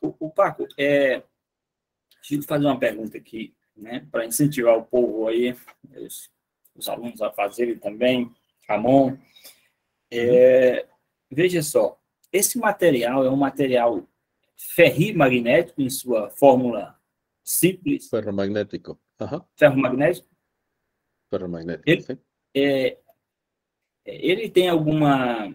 o, o, Paco, é, deixa eu te fazer uma pergunta aqui, né, para incentivar o povo aí, os, os alunos a fazerem também, Ramon. É, uhum. veja só, esse material é um material ferrimagnético em sua fórmula simples. Ferromagnético. Uhum. Ferromagnético. Ferromagnético, ele, sim. É, é ele tem alguma.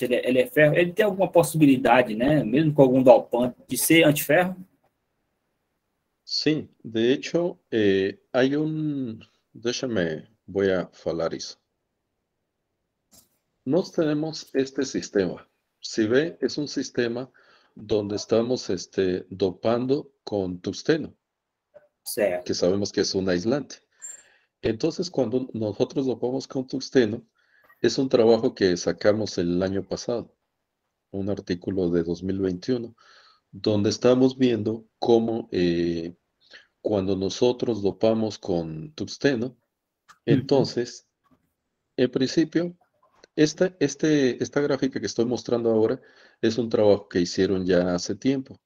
Ele é, ele é ferro, ele tem alguma possibilidade, né? Mesmo com algum dopante, de ser antiferro? Sim, de hecho, eh, hay un. Déjame, voy a falar isso. Nos tenemos este sistema. Si ve, é um sistema donde estamos este, dopando con tusteno. que sabemos que é um aislante. Entonces, cuando nosotros dopamos con Tuxteno, es un trabajo que sacamos el año pasado, un artículo de 2021, donde estamos viendo cómo eh, cuando nosotros dopamos con Tuxteno, entonces, en principio, esta, este, esta gráfica que estoy mostrando ahora es un trabajo que hicieron ya hace tiempo.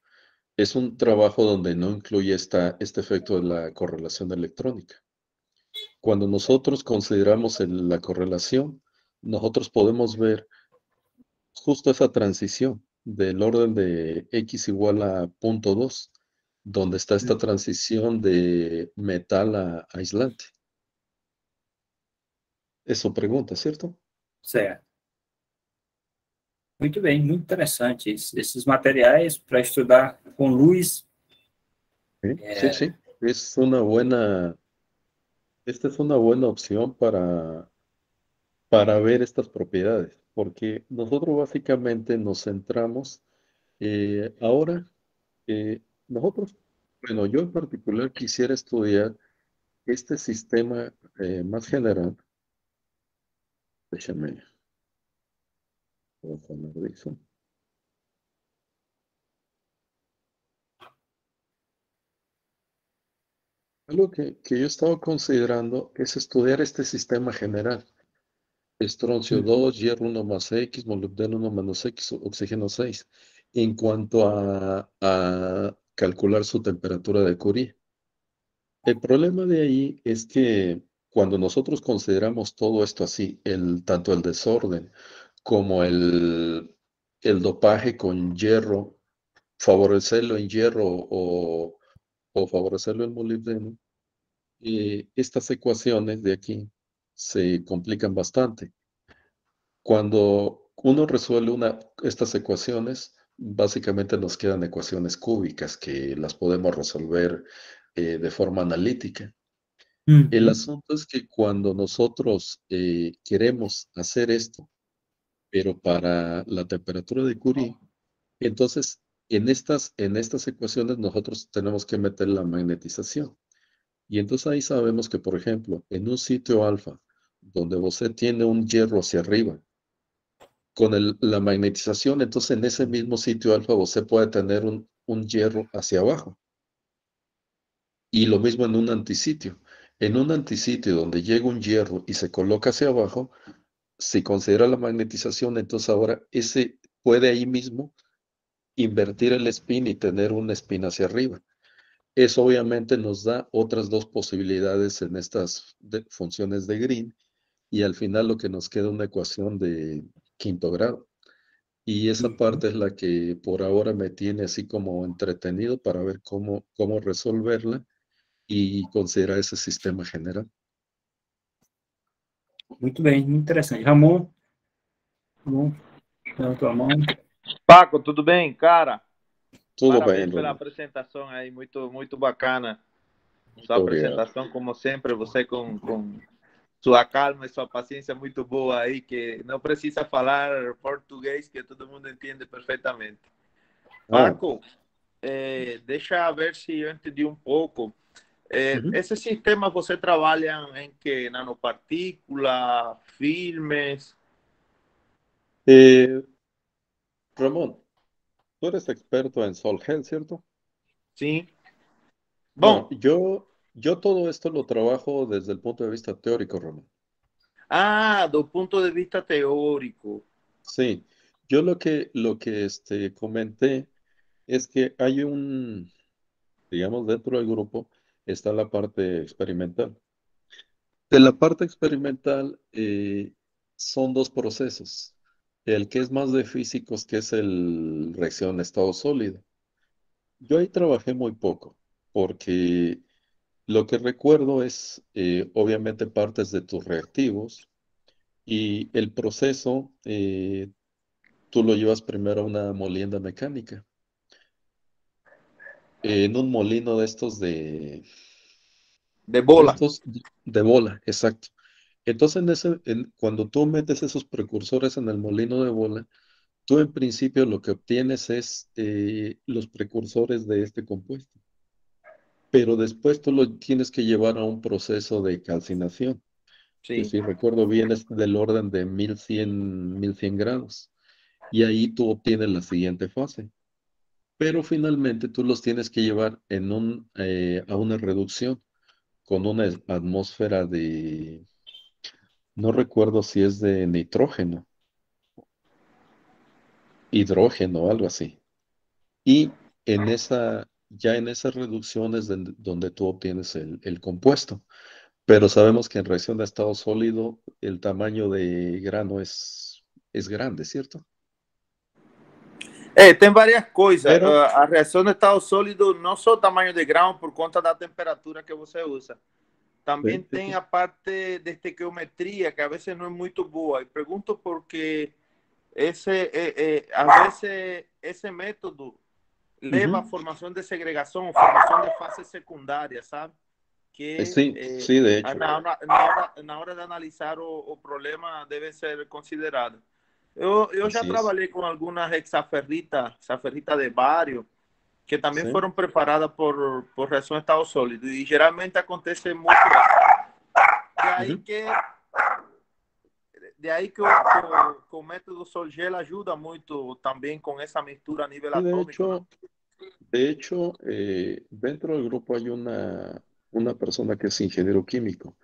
Es un trabajo donde no incluye este efecto de la correlación electrónica. Cuando nosotros consideramos la correlación, nosotros podemos ver justo esa transición del orden de x igual a punto 2, donde está esta transición de metal a aislante. Eso pregunta, ¿cierto? Sí. Muy bien, muy interesante. Esos materiales para estudiar con luz. sí, sí. Es una buena esta es una buena opción para, para ver estas propiedades, porque nosotros básicamente nos centramos eh, ahora, nosotros, bueno, yo en particular quisiera estudiar este sistema eh, más general. Déjame. Vamos a Algo que, que yo estaba considerando es estudiar este sistema general. Estroncio 2, hierro 1 más X, molibdeno 1 menos X, oxígeno 6, en cuanto a, calcular su temperatura de Curie. El problema de ahí es que cuando nosotros consideramos todo esto así, el, tanto el desorden como el, el dopaje con hierro, favorecerlo en hierro o favorecerlo el molibdeno, estas ecuaciones de aquí se complican bastante. Cuando uno resuelve una, estas ecuaciones, básicamente nos quedan ecuaciones cúbicas que las podemos resolver eh, de forma analítica. El asunto es que cuando nosotros eh, queremos hacer esto, pero para la temperatura de Curie, entonces en estas, en estas ecuaciones nosotros tenemos que meter la magnetización. Y entonces ahí sabemos que, por ejemplo, en un sitio alfa, donde usted tiene un hierro hacia arriba, con la magnetización, entonces en ese mismo sitio alfa usted puede tener un, un hierro hacia abajo. Y lo mismo en un antisitio. En un antisitio donde llega un hierro y se coloca hacia abajo, si considera la magnetización, entonces ahora ese puede ahí mismo invertir el spin y tener un spin hacia arriba. Eso obviamente nos da otras dos posibilidades en estas funciones de Green y al final lo que nos queda una ecuación de quinto grado. Y esa parte es la que por ahora me tiene así como entretenido para ver cómo, cómo resolverla y considerar ese sistema general. muy bien interesante Ramón levanta Paco, tudo bem, cara? Tudo Parabéns bem, pela Bruno. apresentação aí, muito, muito bacana. Sua muito apresentação, obrigado. como sempre, você com, com sua calma e sua paciência muito boa aí, que não precisa falar português, que todo mundo entende perfeitamente. Ah. Paco, é, deixa ver se eu entendi um pouco. É, uhum. Esse sistema você trabalha em que? Nanopartícula, filmes? É, Ramón, tú eres experto en Solgen, ¿cierto? Sí. Bueno, yo, yo todo esto lo trabajo desde el punto de vista teórico, Ramón. Ah, do punto de vista teórico. Sí, yo lo que, lo que este, comenté es que hay un, digamos, dentro del grupo está la parte experimental. De la parte experimental eh, son dos procesos el que es más de físicos, que es el reacción estado sólido. Yo ahí trabajé muy poco, porque lo que recuerdo es, eh, obviamente, partes de tus reactivos y el proceso, eh, tú lo llevas primero a una molienda mecánica. en un molino de estos de... De bola. de bola, exacto. Entonces, cuando tú metes esos precursores en el molino de bola, tú en principio lo que obtienes es eh, los precursores de este compuesto. Pero después tú los tienes que llevar a un proceso de calcinación. si recuerdo bien es del orden de 1100, grados. Y ahí tú obtienes la siguiente fase. Pero finalmente tú los tienes que llevar eh, a una reducción con una atmósfera de no recuerdo si es de nitrógeno, hidrógeno o algo así. Y en ah. esa, ya en esas reducciones de, donde tú obtienes el, compuesto. Pero sabemos que en reacción de estado sólido el tamaño de grano es, es grande, ¿cierto? Hay eh, varias cosas. coisas. Pero... Eh, a de estado sólido no solo tamaño de grano por cuenta de la temperatura que usted usa, también tiene este, este. la parte de este geometría que a veces no es muy buena. Y pregunto porque ese, eh, eh, a ah. veces ese método leva formación de segregación, formación de fases secundarias ¿sabes? Que, eh, sí, sí, de hecho. en na, hora, de analizar o, problema debe ser considerado. Yo, yo ya trabajé con algunas exaferritas, exaferritas de barrio, que también fueron preparadas por, por de estado sólido. Y generalmente acontece mucho. De ahí que de ahí que método Sol ayuda mucho también con esa mistura a nivel de atómico. de hecho, eh, dentro del grupo hay una, una persona que es ingeniero químico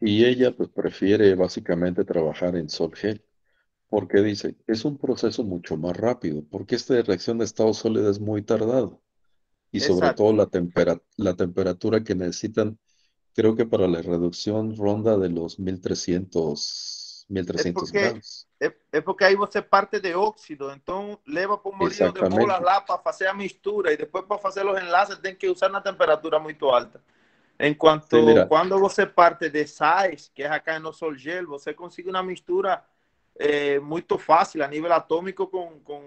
y ella pues prefiere básicamente trabajar en Sol Gel. Porque dice, es un proceso mucho más rápido, porque esta reacción de estado sólido es muy tardado. Y sobre todo la, la temperatura que necesitan, creo que para la reducción ronda de los 1300, 1300 grados. Es, es, porque ahí você parte de óxido, entonces leva por de depois la lapa, hacer la mistura y después para hacer los enlaces tienen que usar una temperatura muy alta. En cuanto, cuando você parte de sais, que es acá en los Sol Gel, você consigue una mistura eh, muy fácil a nivel atómico con con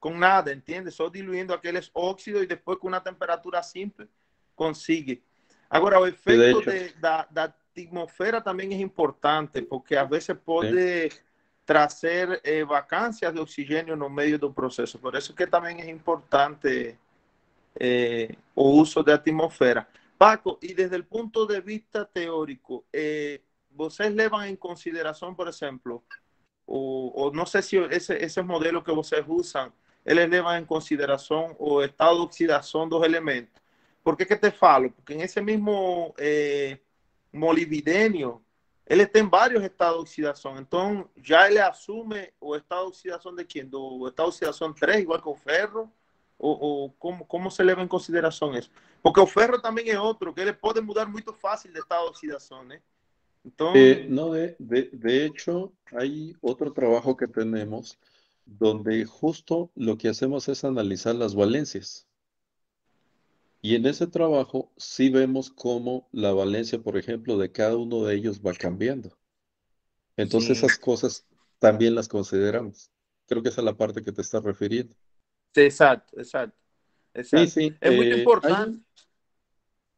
con nada, ¿entiendes? Solo diluyendo aquellos óxidos y después con una temperatura simple consigue. Ahora, el efecto de, la da atmosfera también es importante, porque a veces puede traer eh, vacancias de oxígeno en los medios del proceso. proceso. Por es que también es importante el eh, uso uso de atmosfera. Paco, y desde el punto de vista teórico, eh, llevan en consideración, por ejemplo o, no sé si ese, ese modelo que ustedes usan, él va en consideración o estado de oxidación dos elementos. Por qué te falo? Porque en ese mismo eh, él está en varios estados de oxidación, entonces ya él asume o estado de oxidación de quién? ¿O estado de oxidación 3, igual que el ferro? o se lleva en consideración eso? Porque el ferro también es otro, que él puede mudar muy fácil de estado de oxidación, ¿eh? Eh, no, de, hecho, hay otro trabajo que tenemos donde justo lo que hacemos es analizar las valencias. Y en ese trabajo sí vemos cómo la valencia, por ejemplo, de cada uno de ellos va cambiando. Entonces esas cosas también las consideramos. Creo que esa es la parte que te estás refiriendo. exacto, exacto. es muy eh, importante.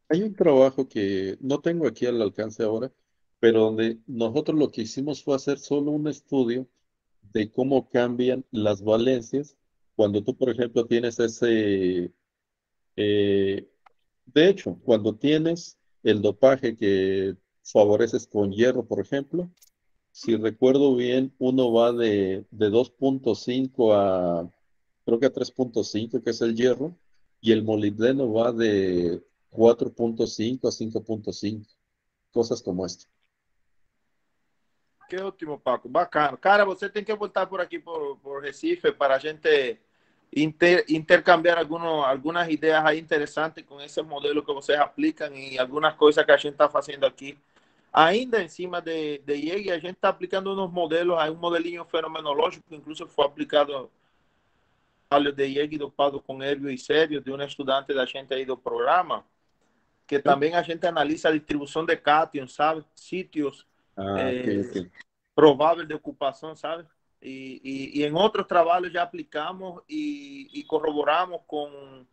hay un trabajo que no tengo aquí al alcance ahora, pero donde nosotros lo que hicimos fue hacer solo un estudio de cómo cambian las valencias cuando tú, por ejemplo, tienes ese... Eh, de hecho, cuando tienes el dopaje que favoreces con hierro, por ejemplo, si recuerdo bien, uno va de, 2.5 a, creo que a 3.5, que es el hierro, y el molibdeno va de 4.5 a 5.5, cosas como esta. Qué ótimo, Paco. Bacano. Cara, usted tiene que voltar por aquí, por, por Recife, para a gente inter, intercambiar algunas ideas ahí interesantes con ese modelo que ustedes aplican y algunas cosas que a gente está haciendo aquí. Ainda encima de, de IEG, a gente está aplicando unos modelos, hay un modelinho fenomenológico incluso fue aplicado a los de IEG dopado con Herbio y Serio, de un estudiante de la gente ahí del programa, que también a gente analiza distribución de cation, sabe, sitios Ah, eh, probable de ocupación, ¿sabes? Y, y, en otros trabajos ya aplicamos y, y corroboramos con,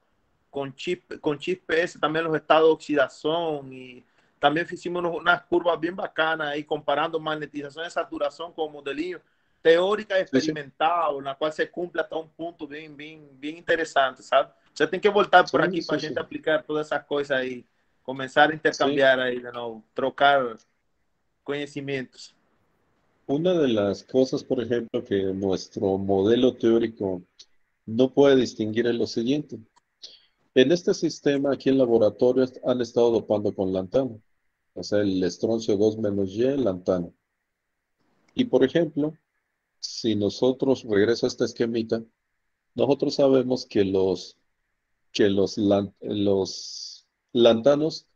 con, chip, con chip también los estados de oxidación y también hicimos unas curvas bien bacanas ahí comparando magnetización de saturación con modelos teórica experimentados, en la cual se cumple hasta un punto bien, bien, bien interesante, ¿sabes? sea, tiene que voltar por aquí para gente aplicar todas esas cosas y comenzar a intercambiar ahí de nuevo, trocar conocimientos. Una de las cosas, por ejemplo, que nuestro modelo teórico no puede distinguir es lo siguiente. En este sistema, aquí en laboratorio, han estado dopando con lantano, o sea, el estroncio 2 menos Y, lantano. Y por ejemplo, si nosotros regreso a esta esquemita, nosotros sabemos que los, que los, los lantanos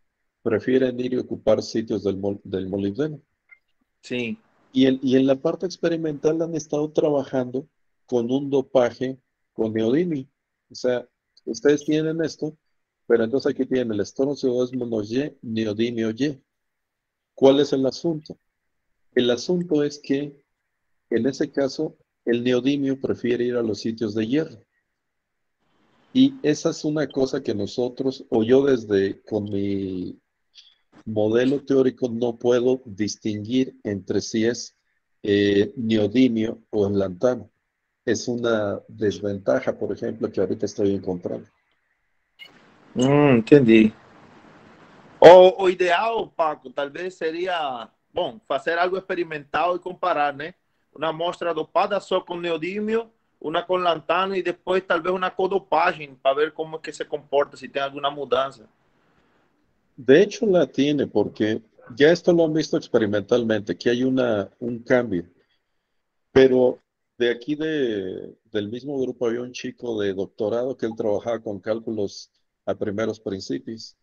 prefieren ir y ocupar sitios del, del molibdeno. Sí. Y, el, y en la parte experimental han estado trabajando con un dopaje con neodimio. O sea, ustedes tienen esto, pero entonces aquí tienen el estroncio mono Y, neodimio Y. ¿Cuál es el asunto? El asunto es que en ese caso el neodimio prefiere ir a los sitios de hierro. Y esa es una cosa que nosotros, o yo desde con mi modelo teórico no puedo distinguir entre si es eh, neodimio o enlantano. Es una desventaja, por ejemplo, que ahorita estoy encontrando. Mm, entendí. O, o, ideal, Paco, tal vez sería bueno hacer algo experimental y comparar, ¿eh? una Una amostra dopada solo con neodimio, una con lantano y tal vez vez una codopagem para ver cómo es que se comporta, si tiene alguna mudanza. De hecho la tiene, porque ya esto lo han visto experimentalmente, que hay una, un cambio. Pero de aquí de, del mismo grupo había un chico de doctorado que él trabajaba con cálculos a primeros principios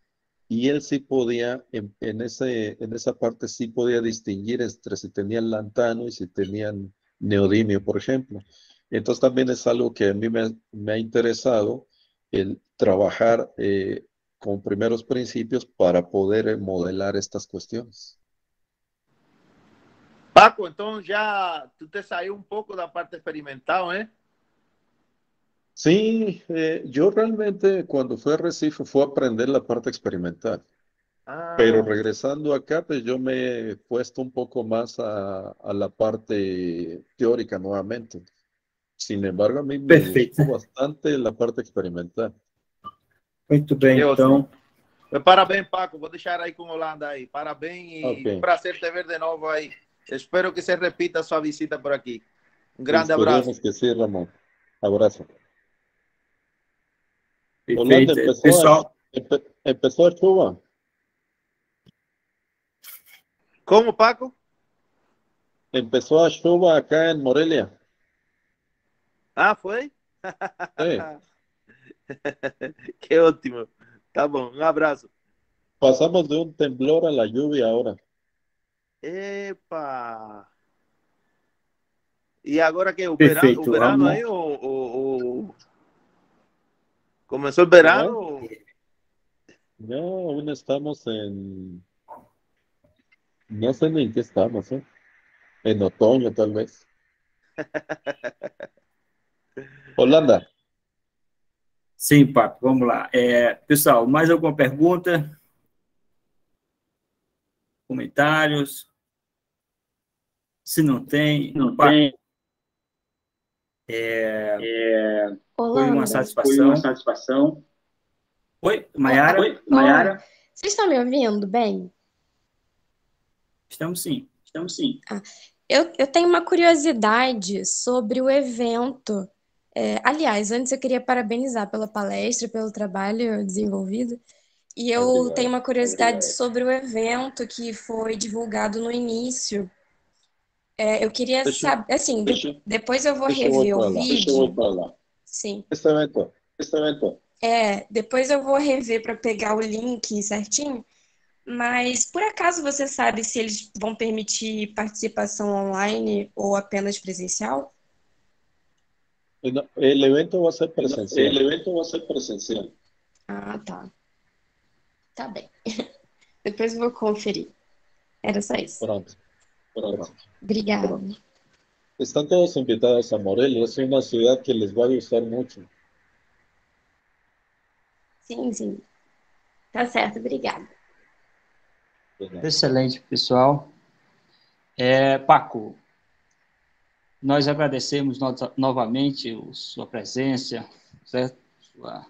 y él sí podía, en, ese, en esa parte sí podía distinguir entre si tenían lantano y si tenían neodimio, por ejemplo. Entonces también es algo que a mí me, ha interesado, el trabajar eh, con primeros principios para poder eh, modelar estas cuestiones. Paco, entonces ya tú te salió un poco de la parte experimental, ¿eh? Sí, eh, yo realmente cuando fui a Recife fue a aprender la parte experimental. Ah. Pero regresando acá, pues yo me he puesto un poco más a, la parte teórica nuevamente. Sin embargo, a mí me gustó bastante la parte experimental. Muito bem, eu, então. Parabéns, Paco. Vou deixar aí com o Holanda aí. Parabéns okay. e um prazer te ver de novo aí. Espero que você repita a sua visita por aqui. Um grande Nos abraço. Não esquecer, Ramon. Abraço. Perfeito. Holanda, empezou, Pessoal... a, empezou a chuva. Como, Paco? Empezou a chuva acá em Morelia. Ah, foi? Sí. Qué óptimo. Estamos, un abrazo. Pasamos de un temblor a la lluvia ahora. Epa! ¿Y ahora qué? verano, ahí o, comenzó el verano? No, aún estamos en. No sé ni en qué estamos, ¿eh? En otoño, tal vez. Holanda. Sim, Papo, vamos lá. É, pessoal, mais alguma pergunta? Comentários? Se não tem, não Papo, tem. É, é, Olá, foi uma satisfação. Foi uma satisfação. Oi, Mayara. Oi, Mayara? Vocês estão me ouvindo bem? Estamos sim, estamos sim. Ah, eu, eu tenho uma curiosidade sobre o evento é, aliás, antes eu queria parabenizar pela palestra, pelo trabalho desenvolvido. E eu tenho uma curiosidade sobre o evento que foi divulgado no início. É, eu queria deixa, saber, assim, deixa, depois eu vou rever o vídeo. Sim. Esse evento, esse É, depois eu vou rever para pegar o link certinho. Mas por acaso você sabe se eles vão permitir participação online ou apenas presencial? El evento va a ser presencial. El evento va a ser presencial. Ah, tá. Tá bem. Depois vou conferir. Era só isso. Pronto. Pronto. Obrigada. Estão Están todos invitados a Morelia. Es una ciudad que les va a gustar mucho. Sim, sim. Tá certo, obrigada. Excelente, pessoal. É, Paco, nós agradecemos no, novamente o, sua presença, certo? Sua,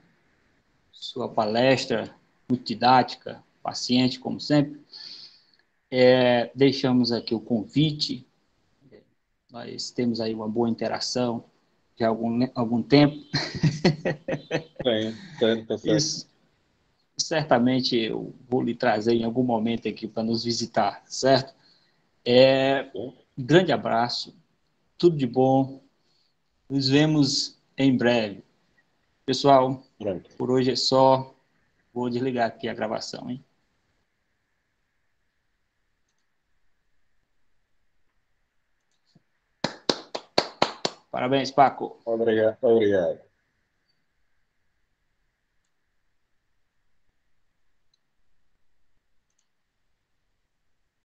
sua palestra muito didática, paciente, como sempre. É, deixamos aqui o convite. Nós temos aí uma boa interação de algum, né, algum tempo. É, tá, tá Isso, certamente eu vou lhe trazer em algum momento aqui para nos visitar, certo? É, grande abraço, tudo de bom. Nos vemos em breve. Pessoal, por hoje é só. Vou desligar aqui a gravação, hein? Parabéns, Paco. Obrigado, obrigado.